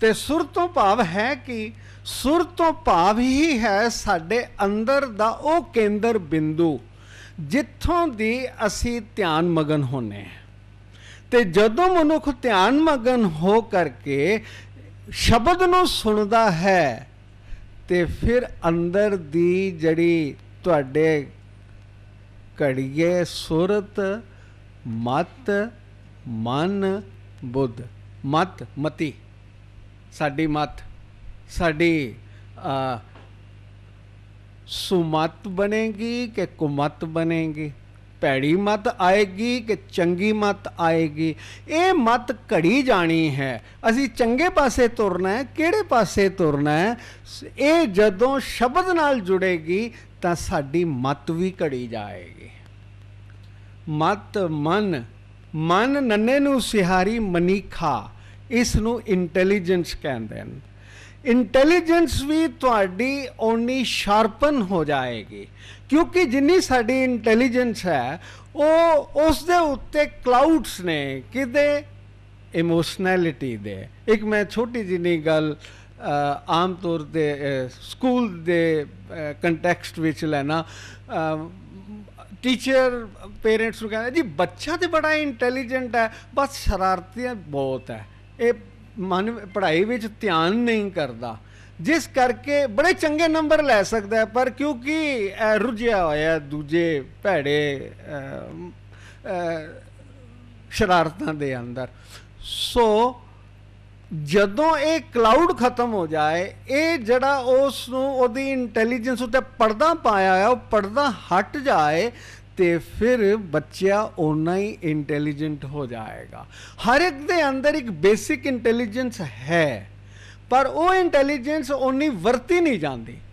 Speaker 2: ਤੇ ਸੁਰ ਤੋਂ ਭਾਵ ਹੈ ਕਿ ਸੁਰ ਤੋਂ ਭਾਵ ਹੀ ਹੈ ਸਾਡੇ ਅੰਦਰ ਦਾ ਉਹ ਕੇਂਦਰ ਬਿੰਦੂ ਜਿੱਥੋਂ ਦੀ ਅਸੀਂ ਧਿਆਨ ਮਗਨ ਹੋਨੇ ਤੇ ਜਦੋਂ ਮਨੁੱਖ ਧਿਆਨ ਮਗਨ ਹੋ ਕਰਕੇ ਸ਼ਬਦ ਨੂੰ ਸੁਣਦਾ ਹੈ ਤੇ ਫਿਰ ਅੰਦਰ ਦੀ ਜਿਹੜੀ ਤੁਹਾਡੇ ਘੜੀਏ ਸੁਰਤ ਮਤ ਮਨ ਬੁੱਧ ਮਤ ਮਤੀ ਸਾਡੀ ਮਤ ਸਾਡੀ ਸੁਮਤ ਬਣੇਗੀ ਕਿ ਕੁਮਤ ਬਣੇਗੀ ਪੈੜੀ ਮਤ ਆਏਗੀ ਕਿ ਚੰਗੀ ਮਤ ਆਏਗੀ ਇਹ ਮਤ ਘੜੀ ਜਾਣੀ ਹੈ ਅਸੀਂ ਚੰਗੇ ਪਾਸੇ ਤੁਰਨਾ ਹੈ ਕਿਹੜੇ ਪਾਸੇ ਤੁਰਨਾ ਹੈ ਇਹ ਜਦੋਂ ਸ਼ਬਦ ਨਾਲ ਜੁੜੇਗੀ ਤਾਂ ਸਾਡੀ ਮਤ ਵੀ ਘੜੀ ਜਾਏਗੀ ਮਤ ਮਨ ਮਨ ਨੰਨੇ ਨੂੰ ਸਿਹਾਰੀ ਮਨੀਖਾ ਇਸ ਨੂੰ ਇੰਟੈਲੀਜੈਂਸ ਕਹਿੰਦੇ ਹਨ ਇੰਟੈਲੀਜੈਂਸ ਵੀ ਤੁਹਾਡੀ ਓਨੀ ਸ਼ਾਰਪਨ ਹੋ ਜਾਏਗੀ ਕਿਉਂਕਿ ਜਿੰਨੀ ਸਾਡੀ ਇੰਟੈਲੀਜੈਂਸ ਹੈ ਉਹ ਉਸ ਦੇ ਉੱਤੇ ਕਲਾਉਡਸ ਨੇ ਕਿਤੇ ਇਮੋਸ਼ਨੈਲਿਟੀ ਦੇ ਇੱਕ ਮੈਂ ਛੋਟੀ ਜਿਹੀ ਗੱਲ ਆਮ ਤੌਰ ਤੇ ਸਕੂਲ ਦੇ ਕੰਟੈਕਸਟ ਵਿੱਚ ਲੈਣਾ ਟੀਚਰ ਪੇਰੈਂਟਸ ਨੂੰ ਕਹਿੰਦਾ ਜੀ ਬੱਚਾ ਤੇ ਬੜਾ ਇੰਟੈਲੀਜੈਂਟ ਹੈ ਬਸ ਸ਼ਰਾਰਤੀਆਂ ਬਹੁਤ ਹੈ ਇਹ ਮਨ ਪੜ੍ਹਾਈ ਵਿੱਚ ਧਿਆਨ ਨਹੀਂ ਕਰਦਾ ਜਿਸ ਕਰਕੇ ਬੜੇ ਚੰਗੇ ਨੰਬਰ ਲੈ ਸਕਦਾ ਹੈ ਪਰ ਕਿਉਂਕਿ ਰੁਝਿਆ ਹੋਇਆ ਦੂਜੇ ਭੈੜੇ ਸ਼ਰਾਰਤਾਂ ਦੇ ਅੰਦਰ ਸੋ ਜਦੋਂ ਇਹ ਕਲਾਉਡ ਖਤਮ ਹੋ ਜਾਏ ਇਹ ਜਿਹੜਾ ਉਸ ਨੂੰ ਉਹਦੀ ਇੰਟੈਲੀਜੈਂਸ ਉੱਤੇ ਪਰਦਾ ਪਾਇਆ ਹੋਇਆ ਉਹ ਪਰਦਾ ਹਟ ਜਾਏ ਤੇ ਫਿਰ ਬੱਚਾ ਉਨਾ ਹੀ ਇੰਟੈਲੀਜੈਂਟ ਹੋ ਜਾਏਗਾ ਹਰ ਇੱਕ ਦੇ ਅੰਦਰ ਇੱਕ ਬੇਸਿਕ ਇੰਟੈਲੀਜੈਂਸ ਹੈ ਪਰ ਉਹ ਇੰਟੈਲੀਜੈਂਸ ਉਨੀ ਵਰਤੀ ਨਹੀਂ ਜਾਂਦੀ